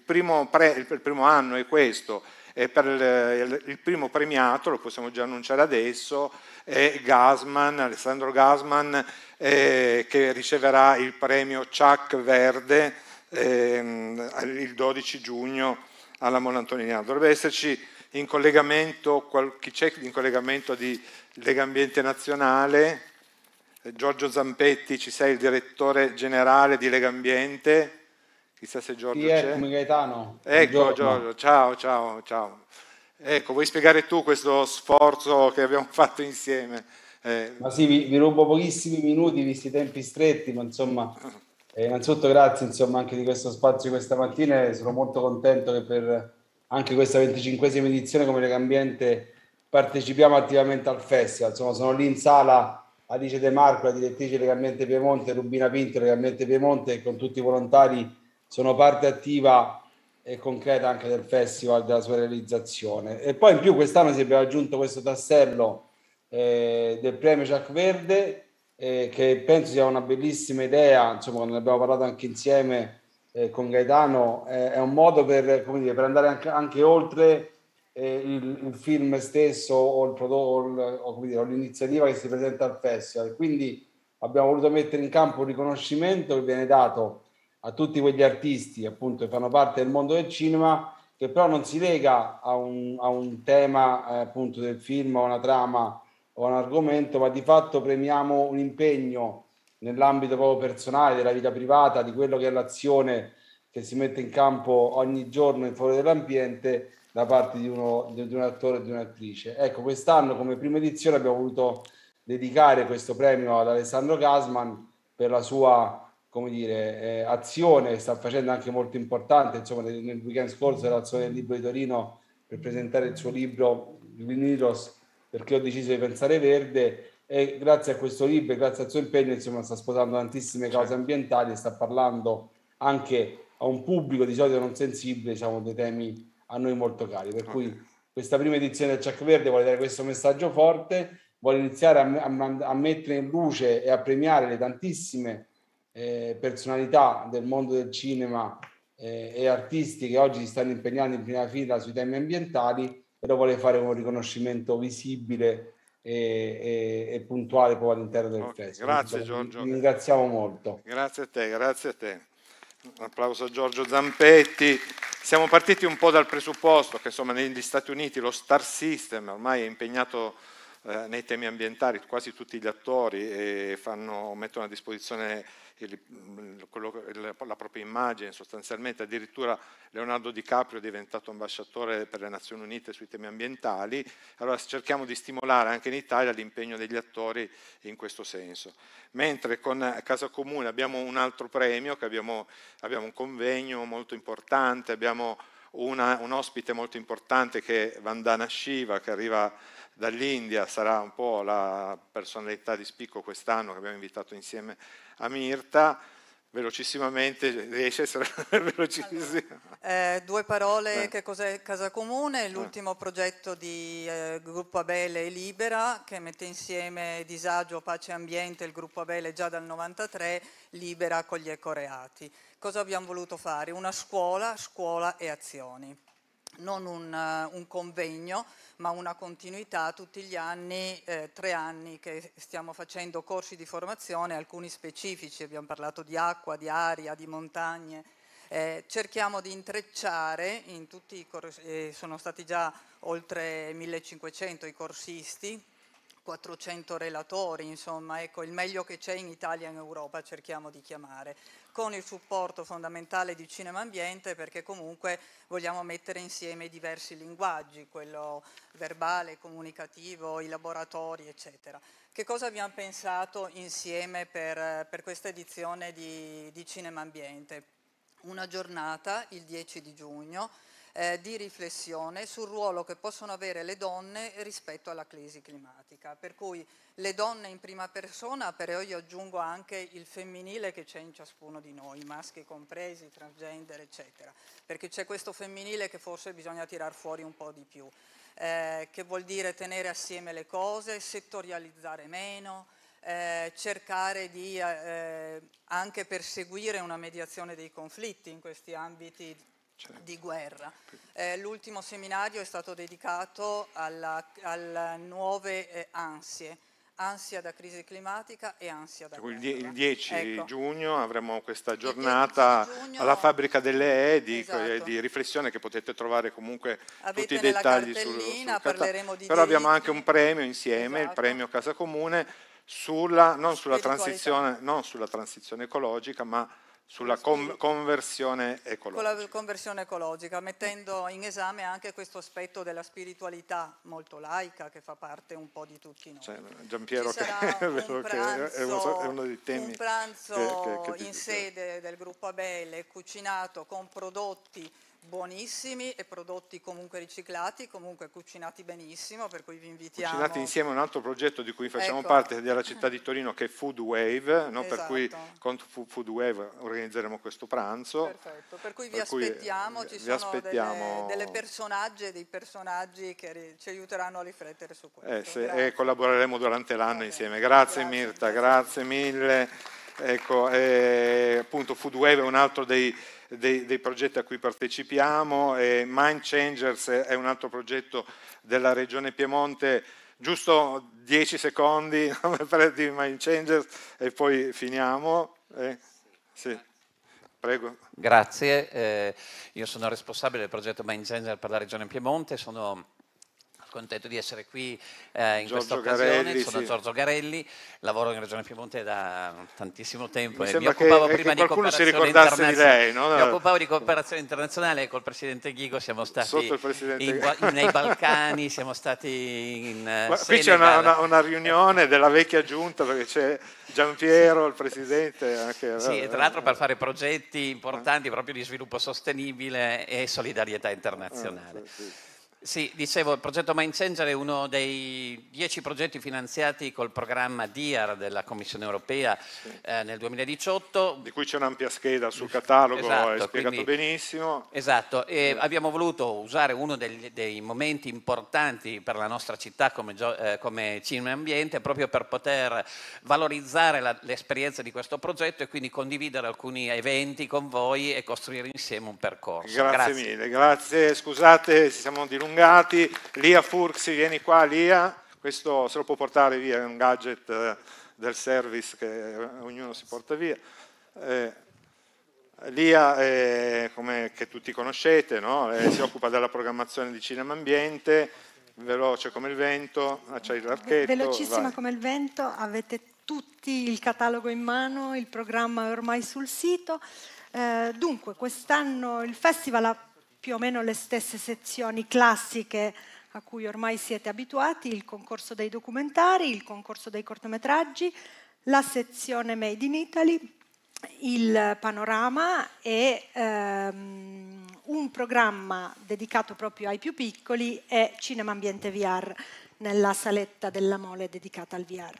primo, anno è questo, e per il, il, primo premiato, lo possiamo già annunciare adesso, è Gasman, Alessandro Gasman, eh, che riceverà il premio Chuck Verde ehm, il 12 giugno alla Monantoniana. Dovrebbe esserci in collegamento, chi c'è in collegamento di Lega Ambiente Nazionale, eh, Giorgio Zampetti, ci sei il direttore generale di Lega Ambiente, chissà se Giorgio sì, c'è. Come Gaetano. Ecco Giorgio, ciao, ciao, ciao. Ecco, vuoi spiegare tu questo sforzo che abbiamo fatto insieme? Eh. Ma sì, vi, vi rubo pochissimi minuti, visti i tempi stretti, ma insomma e innanzitutto grazie insomma, anche di questo spazio di questa mattina sono molto contento che per anche questa 25esima edizione come Legambiente partecipiamo attivamente al festival. Insomma, sono lì in sala Alice De Marco, la direttrice Legambiente Piemonte, Rubina Pinto, Legambiente Piemonte e con tutti i volontari sono parte attiva e concreta anche del festival, della sua realizzazione. E poi in più quest'anno si è aggiunto questo tassello eh, del premio Jacques Verde eh, che penso sia una bellissima idea, insomma, ne abbiamo parlato anche insieme eh, con Gaetano, eh, è un modo per, come dire, per andare anche, anche oltre eh, il, il, film stesso o, il prodotto, o, dire, o, l'iniziativa che si presenta al festival. Quindi abbiamo voluto mettere in campo un riconoscimento che viene dato a tutti quegli artisti appunto che fanno parte del mondo del cinema, che però non si lega a un, a un tema eh, appunto del film, a una trama o un argomento, ma di fatto premiamo un impegno nell'ambito proprio personale, della vita privata, di quello che è l'azione che si mette in campo ogni giorno in fuori dell'ambiente da parte di, uno, di un attore e di un'attrice. Ecco, quest'anno come prima edizione abbiamo voluto dedicare questo premio ad Alessandro Gasman per la sua come dire, eh, azione che sta facendo anche molto importante, insomma nel, nel weekend scorso era l'azione del libro di Torino per presentare il suo libro Green Heroes perché ho deciso di pensare verde e grazie a questo libro, e grazie al suo impegno, insomma, sta sposando tantissime cause certo. ambientali e sta parlando anche a un pubblico di solito non sensibile, diciamo, dei temi a noi molto cari. Per okay. cui questa prima edizione del Ciak Verde vuole dare questo messaggio forte, vuole iniziare a, a, a mettere in luce e a premiare le tantissime eh, personalità del mondo del cinema eh, e artisti che oggi si stanno impegnando in prima fila sui temi ambientali però vuole fare un riconoscimento visibile e, e, e puntuale poi all'interno del okay, festival. Grazie Giorgio. Ti ringraziamo molto. Grazie a te, grazie a te. Un applauso a Giorgio Zampetti. Siamo partiti un po' dal presupposto che insomma negli Stati Uniti lo star system ormai è impegnato eh, nei temi ambientali quasi tutti gli attori fanno, mettono a disposizione il, mm, quello, la propria immagine sostanzialmente, addirittura Leonardo DiCaprio è diventato ambasciatore per le Nazioni Unite sui temi ambientali, allora cerchiamo di stimolare anche in Italia l'impegno degli attori in questo senso. Mentre con Casa Comune abbiamo un altro premio, abbiamo, abbiamo un convegno molto importante, abbiamo una, un ospite molto importante che è Vandana Shiva che arriva dall'India sarà un po' la personalità di spicco quest'anno che abbiamo invitato insieme a Mirta. Velocissimamente, riesce a essere (laughs) velocissima. Allora, eh, due parole, eh. che cos'è Casa Comune? L'ultimo eh. progetto di eh, Gruppo Abele e Libera che mette insieme disagio, pace e ambiente, il Gruppo Abele già dal 93, Libera con gli ecoreati. Cosa abbiamo voluto fare? Una scuola, scuola e azioni non un, eh, un, convegno ma una continuità tutti gli anni, eh, tre anni che stiamo facendo corsi di formazione, alcuni specifici, abbiamo parlato di acqua, di aria, di montagne, eh, cerchiamo di intrecciare, in i, eh, sono stati già oltre 1500 i corsisti, 400 relatori, insomma, ecco, il meglio che c'è in Italia e in Europa cerchiamo di chiamare con il supporto fondamentale di Cinema Ambiente perché comunque vogliamo mettere insieme diversi linguaggi, quello verbale, comunicativo, i laboratori eccetera. Che cosa abbiamo pensato insieme per, per questa edizione di, di Cinema Ambiente? Una giornata il 10 di giugno eh, di riflessione sul ruolo che possono avere le donne rispetto alla crisi climatica. Per cui le donne in prima persona, però io aggiungo anche il femminile che c'è in ciascuno di noi, maschi compresi, transgender, eccetera, perché c'è questo femminile che forse bisogna tirar fuori un po' di più. Eh, che vuol dire tenere assieme le cose, settorializzare meno, eh, cercare di eh, anche perseguire una mediazione dei conflitti in questi ambiti Certo. di guerra. Eh, l'ultimo seminario è stato dedicato alle nuove eh, ansie, ansia da crisi climatica e ansia da cioè, guerra. Il 10 ecco. giugno avremo questa giornata giugno, alla fabbrica delle E di, eh, esatto. di, riflessione che potete trovare comunque Avete tutti i dettagli sul, sul parleremo di Però abbiamo anche un premio insieme, esatto. il premio Casa Comune, sulla, non, sulla non, sulla transizione ecologica, ma sulla con conversione ecologica. Con la conversione ecologica, mettendo in esame anche questo aspetto della spiritualità molto laica che fa parte un po' di tutti noi. Cioè, Giampiero che, pranzo, (laughs) che è, uno, è uno dei temi. Un pranzo che, che, in sede del gruppo Abele, cucinato con prodotti buonissimi e prodotti comunque riciclati, comunque cucinati benissimo, per cui vi invitiamo. Cucinati insieme a un altro progetto di cui facciamo ecco. parte della (laughs) città di Torino che è Food Wave, no? esatto. per cui esatto. con Food Wave organizzeremo questo pranzo. Perfetto, per cui vi per aspettiamo, cui eh, ci vi sono aspettiamo... Delle, delle personaggi e dei personaggi che ci aiuteranno a riflettere su questo. Eh, e collaboreremo durante l'anno okay. insieme. Grazie, grazie Mirta, grazie, grazie mille. Ecco, eh, appunto Food Wave è un altro dei dei, dei progetti a cui partecipiamo e Mind Changers è un altro progetto della Regione Piemonte giusto 10 secondi per (laughs) di Mind Changers e poi finiamo. Eh, sì. Prego. Grazie, eh, io sono responsabile del progetto Mind Changers per la Regione Piemonte, sono contento di essere qui eh, in questa occasione. Sono sì. Giorgio Garelli, lavoro in Regione Piemonte da tantissimo tempo mi e mi occupavo che, eh, prima che di cooperazione internazionale. Di lei, no? Mi occupavo di cooperazione internazionale col presidente Ghigo, siamo stati in, nei Balcani, siamo stati in eh, Ma, Qui c'è una, una, una, riunione della vecchia giunta perché c'è Gian Piero, il presidente. Anche, sì, e tra l'altro per fare progetti importanti eh. proprio di sviluppo sostenibile e solidarietà internazionale. Ah, sì, sì. Sì, dicevo, il progetto Mind Changer è uno dei dieci progetti finanziati col programma DIAR della Commissione europea sì. eh, nel 2018. Di cui c'è un'ampia scheda sul catalogo, esatto, è spiegato quindi, benissimo. Esatto, e sì. abbiamo voluto usare uno dei, dei, momenti importanti per la nostra città come, eh, come cinema e ambiente proprio per poter valorizzare l'esperienza di questo progetto e quindi condividere alcuni eventi con voi e costruire insieme un percorso. Grazie, grazie. mille, grazie. Scusate, ci siamo dilungati allungati, Lia Furxi vieni qua Lia, questo se lo può portare via, è un gadget eh, del service che eh, ognuno si porta via. Eh, Lia, eh, come che tutti conoscete, no? eh, si occupa della programmazione di cinema ambiente, veloce come il vento, acciai l'archetto. Velocissima vai. come il vento, avete tutti il catalogo in mano, il programma è ormai sul sito. Eh, dunque, quest'anno il festival ha più o meno le stesse sezioni classiche a cui ormai siete abituati, il concorso dei documentari, il concorso dei cortometraggi, la sezione Made in Italy, il panorama e ehm, un programma dedicato proprio ai più piccoli è Cinema Ambiente VR nella saletta della mole dedicata al VR.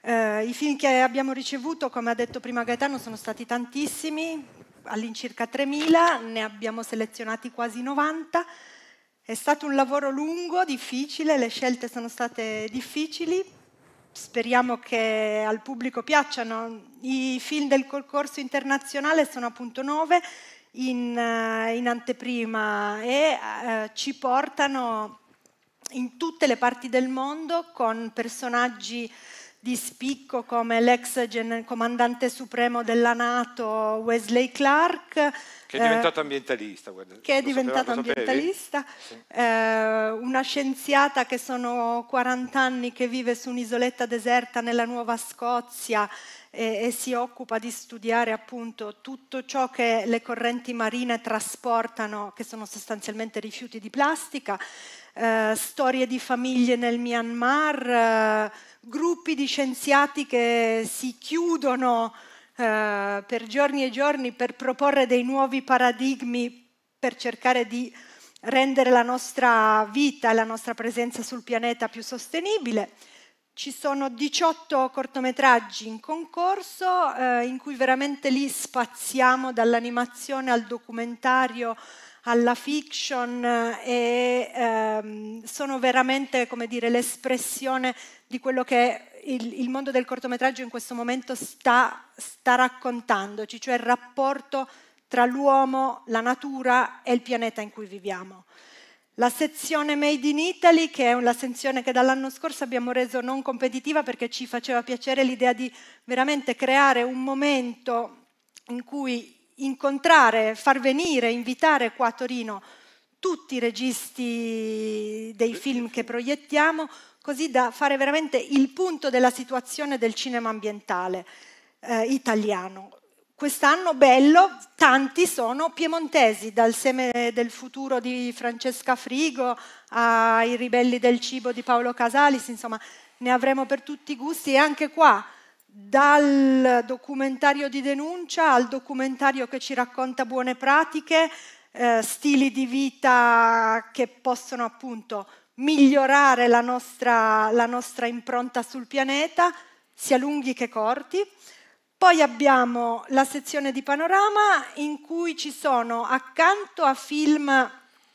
Eh, I film che abbiamo ricevuto, come ha detto prima Gaetano, sono stati tantissimi, all'incirca 3.000, ne abbiamo selezionati quasi 90. È stato un lavoro lungo, difficile, le scelte sono state difficili. Speriamo che al pubblico piacciono. I film del concorso internazionale sono appunto 9 in, eh, in anteprima e eh, ci portano in tutte le parti del mondo con personaggi di spicco come l'ex comandante supremo della Nato Wesley Clark. Che è diventato eh, ambientalista. Guarda, che è diventato sapevamo, ambientalista. Eh, una scienziata che sono 40 anni che vive su un'isoletta deserta nella Nuova Scozia e, e, si occupa di studiare appunto tutto ciò che le correnti marine trasportano, che sono sostanzialmente rifiuti di plastica eh, storie di famiglie nel Myanmar, eh, gruppi di scienziati che si chiudono eh, per giorni e giorni per proporre dei nuovi paradigmi per cercare di rendere la nostra vita e la nostra presenza sul pianeta più sostenibile. Ci sono 18 cortometraggi in concorso eh, in cui veramente lì spaziamo dall'animazione al documentario alla fiction e ehm, sono veramente come dire, l'espressione di quello che il, il, mondo del cortometraggio in questo momento sta, sta raccontandoci, cioè il rapporto tra l'uomo, la natura e il pianeta in cui viviamo. La sezione Made in Italy, che è una sezione che dall'anno scorso abbiamo reso non competitiva perché ci faceva piacere l'idea di veramente creare un momento in cui incontrare, far venire, invitare qua a Torino tutti i registi dei film che proiettiamo, così da fare veramente il punto della situazione del cinema ambientale eh, italiano. Quest'anno bello, tanti sono piemontesi, dal seme del futuro di Francesca Frigo ai ribelli del cibo di Paolo Casalis, insomma ne avremo per tutti i gusti e anche qua dal documentario di denuncia al documentario che ci racconta buone pratiche, eh, stili di vita che possono appunto migliorare la nostra, la nostra impronta sul pianeta, sia lunghi che corti. Poi abbiamo la sezione di panorama in cui ci sono accanto a film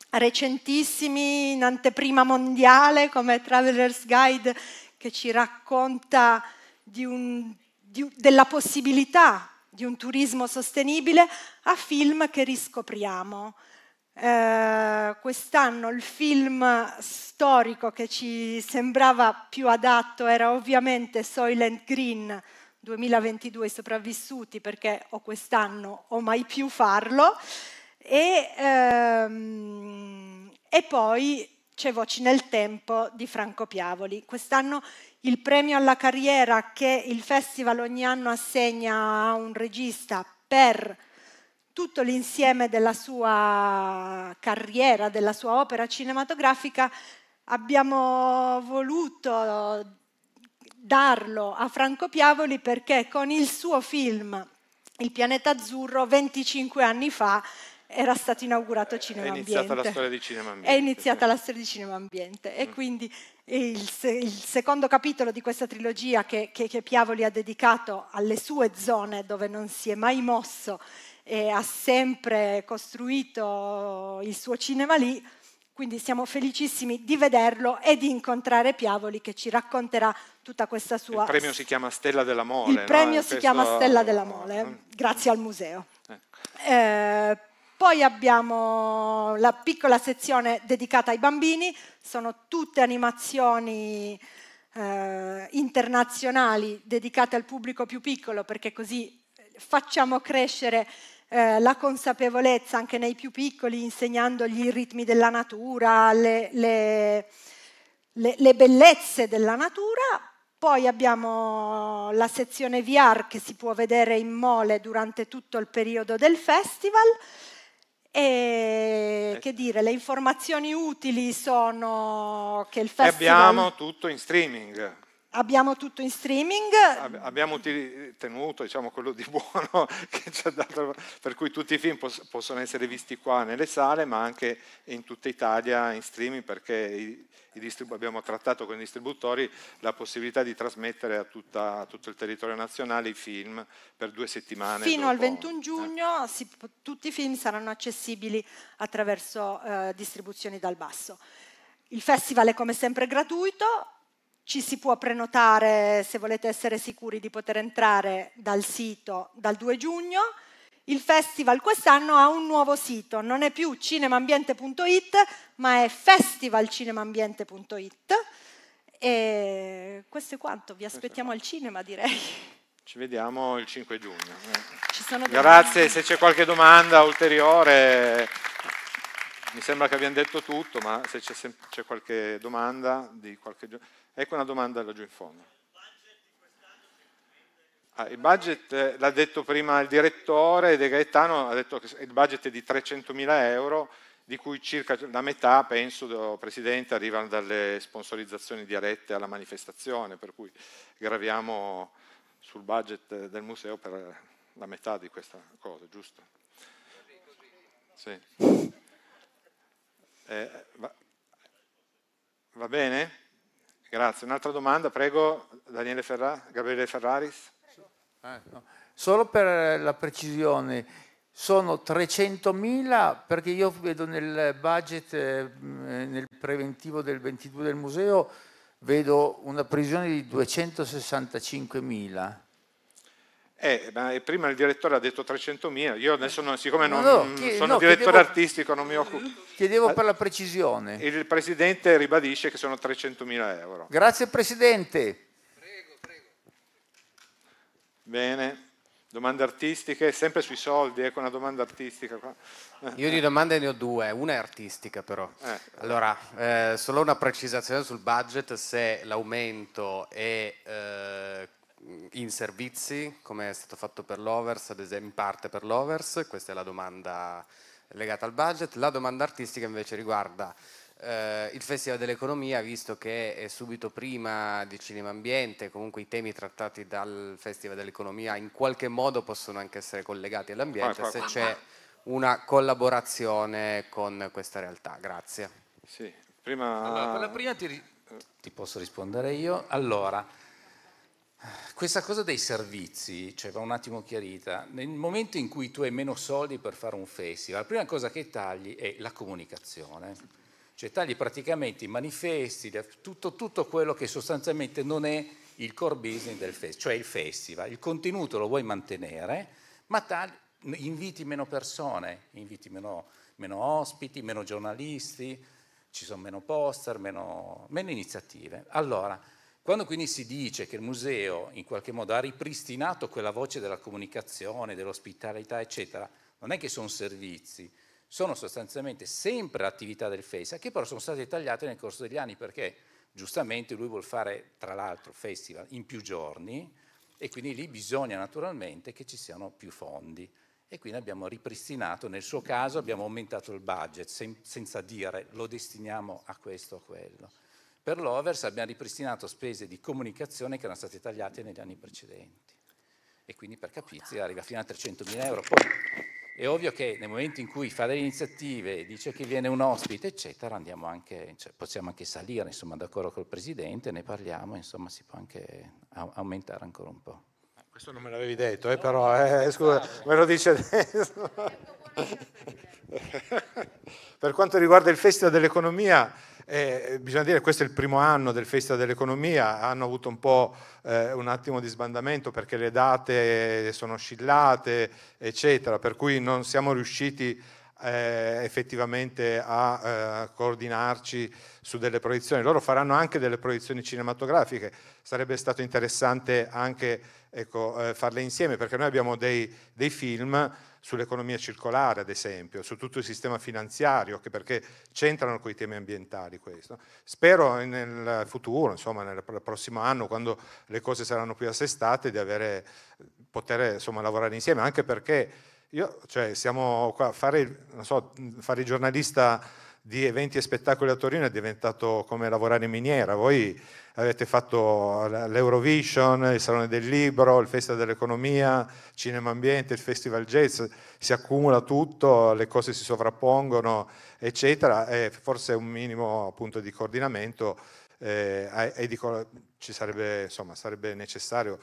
recentissimi in anteprima mondiale come Traveler's Guide che ci racconta di un, di, della possibilità di un turismo sostenibile a film che riscopriamo. Eh, quest'anno il film storico che ci sembrava più adatto era ovviamente Soylent Green 2022 sopravvissuti perché o quest'anno o mai più farlo e, ehm, e poi c'è Voci nel Tempo di Franco Piavoli. Quest'anno il premio alla carriera che il festival ogni anno assegna a un regista per tutto l'insieme della sua carriera, della sua opera cinematografica, abbiamo voluto darlo a Franco Piavoli perché con il suo film Il pianeta azzurro 25 anni fa era stato inaugurato Cinema Ambiente. È iniziata Ambiente. la storia di Cinema Ambiente. È iniziata la storia di Cinema Ambiente e mm. quindi il, il, secondo capitolo di questa trilogia che, che, che, Piavoli ha dedicato alle sue zone dove non si è mai mosso e ha sempre costruito il suo cinema lì, quindi siamo felicissimi di vederlo e di incontrare Piavoli che ci racconterà tutta questa sua... Il premio si chiama Stella della Mole. Il premio no? si Questo... chiama Stella della Mole, mm. grazie al museo. Eh. Eh, poi abbiamo la piccola sezione dedicata ai bambini, sono tutte animazioni eh, internazionali dedicate al pubblico più piccolo perché così eh, facciamo crescere eh, la consapevolezza anche nei più piccoli insegnandogli i ritmi della natura, le, le, le, le bellezze della natura. Poi abbiamo la sezione VR che si può vedere in mole durante tutto il periodo del festival. E che dire, le informazioni utili sono che il festival... E abbiamo tutto in streaming. Abbiamo tutto in streaming. Abbiamo tenuto diciamo, quello di (laughs) buono che ci ha dato, per cui tutti i film possono essere visti qua nelle sale, ma anche in tutta Italia in streaming, perché i, i abbiamo trattato con i distributori la possibilità di trasmettere a, tutta, a, tutto il territorio nazionale i film per due settimane. Fino dopo. al 21 eh. giugno eh. si, tutti i film saranno accessibili attraverso eh, distribuzioni dal basso. Il festival è come sempre gratuito, ci si può prenotare, se volete essere sicuri di poter entrare, dal sito dal 2 giugno. Il festival quest'anno ha un nuovo sito, non è più cinemaambiente.it, ma è festivalcinemaambiente.it. E questo è quanto, vi aspettiamo al cinema direi. Ci vediamo il 5 giugno. Grazie, se c'è qualche domanda ulteriore, mi sembra che abbiamo detto tutto, ma se c'è qualche domanda di qualche giorno... Ecco una domanda laggiù in fondo. Ah, il budget, eh, l'ha detto prima il direttore De Gaetano, ha detto che il budget è di 300.000 euro, di cui circa la metà, penso, Presidente, arrivano dalle sponsorizzazioni dirette alla manifestazione, per cui graviamo sul budget del museo per la metà di questa cosa, giusto? Sì. Eh, va, va bene? Grazie. Un'altra domanda, prego, Daniele Ferra, Gabriele Ferraris. Eh, no. Solo per la precisione, sono 300.000 perché io vedo nel budget, eh, nel preventivo del 22 del museo, vedo una previsione di 265.000. Eh, prima il direttore ha detto 300.000, io adesso non, siccome non no, no, sono no, direttore chiedevo, artistico non mi occupo. Chiedevo per la precisione. Il Presidente ribadisce che sono 300.000 euro. Grazie Presidente. Prego, prego. Bene, domande artistiche, sempre sui soldi, ecco una domanda artistica. Io di domande ne ho due, una è artistica però. Eh. Allora, eh, solo una precisazione sul budget, se l'aumento è eh, in servizi, come è stato fatto per l'Overs, ad esempio, in parte per l'Overs, questa è la domanda legata al budget. La domanda artistica invece riguarda eh, il Festival dell'Economia, visto che è subito prima di Cinema Ambiente, comunque i temi trattati dal Festival dell'Economia in qualche modo possono anche essere collegati all'ambiente, se c'è una collaborazione con questa realtà. Grazie. Sì, prima... Allora, per la prima ti, ri... Eh. ti posso rispondere io. Allora, questa cosa dei servizi, cioè va un attimo chiarita, nel momento in cui tu hai meno soldi per fare un festival, la prima cosa che tagli è la comunicazione, cioè tagli praticamente i manifesti, tutto, tutto quello che sostanzialmente non è il core business del festival, cioè il festival, il contenuto lo vuoi mantenere, ma tagli, inviti meno persone, inviti meno, meno ospiti, meno giornalisti, ci sono meno poster, meno, meno iniziative. Allora, quando quindi si dice che il museo in qualche modo ha ripristinato quella voce della comunicazione, dell'ospitalità, eccetera, non è che sono servizi, sono sostanzialmente sempre attività del FESA che però sono state tagliate nel corso degli anni perché giustamente lui vuole fare tra l'altro festival in più giorni e quindi lì bisogna naturalmente che ci siano più fondi e quindi abbiamo ripristinato, nel suo caso abbiamo aumentato il budget sen senza dire lo destiniamo a questo o a quello. Per l'overs abbiamo ripristinato spese di comunicazione che erano state tagliate negli anni precedenti. E quindi per capizia arriva fino a 300.000 euro. Poi è ovvio che nel momento in cui fa delle iniziative, dice che viene un ospite, eccetera, anche, cioè, possiamo anche salire, insomma, d'accordo col Presidente, ne parliamo, insomma, si può anche aumentare ancora un po'. Eh, questo non me l'avevi detto, eh, però, eh, scusa, me lo dice adesso. Certo, (laughs) per quanto riguarda il Festival dell'Economia, eh, bisogna dire che questo è il primo anno del Festival dell'Economia, hanno avuto un po' eh, un attimo di sbandamento perché le date sono oscillate, eccetera, per cui non siamo riusciti eh, effettivamente a eh, coordinarci su delle proiezioni. Loro faranno anche delle proiezioni cinematografiche, sarebbe stato interessante anche ecco, eh, farle insieme perché noi abbiamo dei, dei film sull'economia circolare, ad esempio, su tutto il sistema finanziario, perché c'entrano con i temi ambientali questo. Spero nel futuro, insomma, nel prossimo anno, quando le cose saranno più assestate, di avere, poter insomma, lavorare insieme, anche perché io, cioè, siamo qua a fare, so, fare il giornalista di eventi e spettacoli a Torino è diventato come lavorare in miniera. Voi avete fatto l'Eurovision, il Salone del Libro, il Festival dell'Economia, Cinema Ambiente, il Festival Jazz, si accumula tutto, le cose si sovrappongono, eccetera, e forse un minimo appunto di coordinamento eh, e di, ci sarebbe, insomma, sarebbe necessario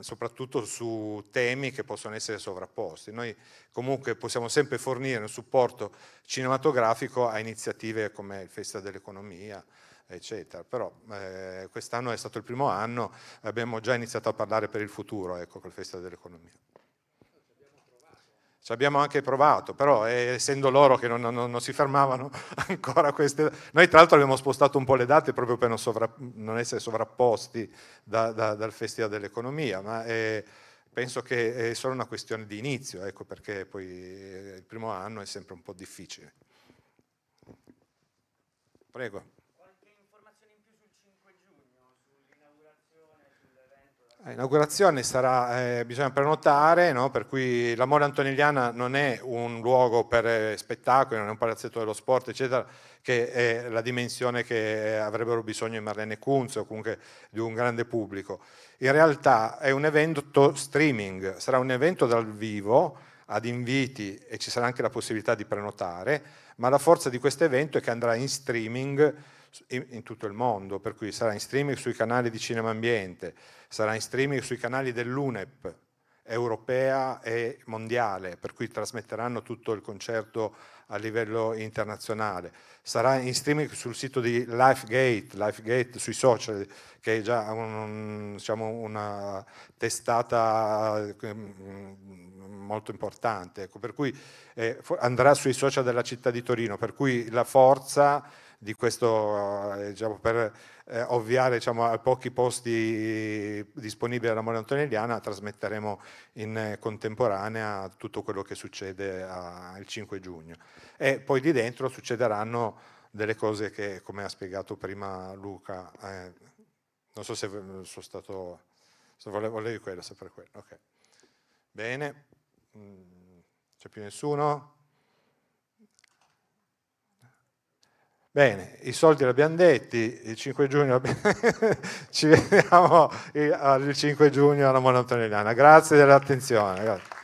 soprattutto su temi che possono essere sovrapposti. Noi comunque possiamo sempre fornire un supporto cinematografico a iniziative come il Festa dell'Economia, eccetera. Però eh, quest'anno è stato il primo anno, abbiamo già iniziato a parlare per il futuro, ecco, col Festa dell'Economia. Ci abbiamo anche provato, però eh, essendo loro che non, non, non, si fermavano (laughs) ancora queste... Noi tra l'altro abbiamo spostato un po' le date proprio per non, sovra... non essere sovrapposti da, da, dal Festival dell'Economia, ma eh, penso che eh, è solo una questione di inizio, ecco perché poi eh, il primo anno è sempre un po' difficile. Prego. Eh, l'inaugurazione sarà, eh, bisogna prenotare, no? per cui la Mole Antonelliana non è un luogo per eh, spettacoli, non è un palazzetto dello sport, eccetera, che è la dimensione che eh, avrebbero bisogno i Marlene Kunz o comunque di un grande pubblico. In realtà è un evento streaming, sarà un evento dal vivo ad inviti e ci sarà anche la possibilità di prenotare, ma la forza di questo evento è che andrà in streaming in tutto il mondo, per cui sarà in streaming sui canali di Cinema Ambiente, sarà in streaming sui canali dell'UNEP europea e mondiale, per cui trasmetteranno tutto il concerto a livello internazionale. Sarà in streaming sul sito di Lifegate, Lifegate sui social, che è già un, diciamo una testata ehm, molto importante, ecco, per cui eh, andrà sui social della città di Torino, per cui la forza di questo eh, diciamo, per eh, ovviare diciamo, a pochi posti disponibili alla mole antonelliana, trasmetteremo in eh, contemporanea tutto quello che succede a, il 5 giugno. E poi di dentro succederanno delle cose che, come ha spiegato prima Luca, eh, non so se eh, sono stato... Se volevo, volevi quello, sempre quello. Okay. Bene, mm, c'è più nessuno? Bene, i soldi li abbiamo detti, il 5 giugno (laughs) ci vediamo il eh, 5 giugno alla Monotonellana. Grazie dell'attenzione. Grazie.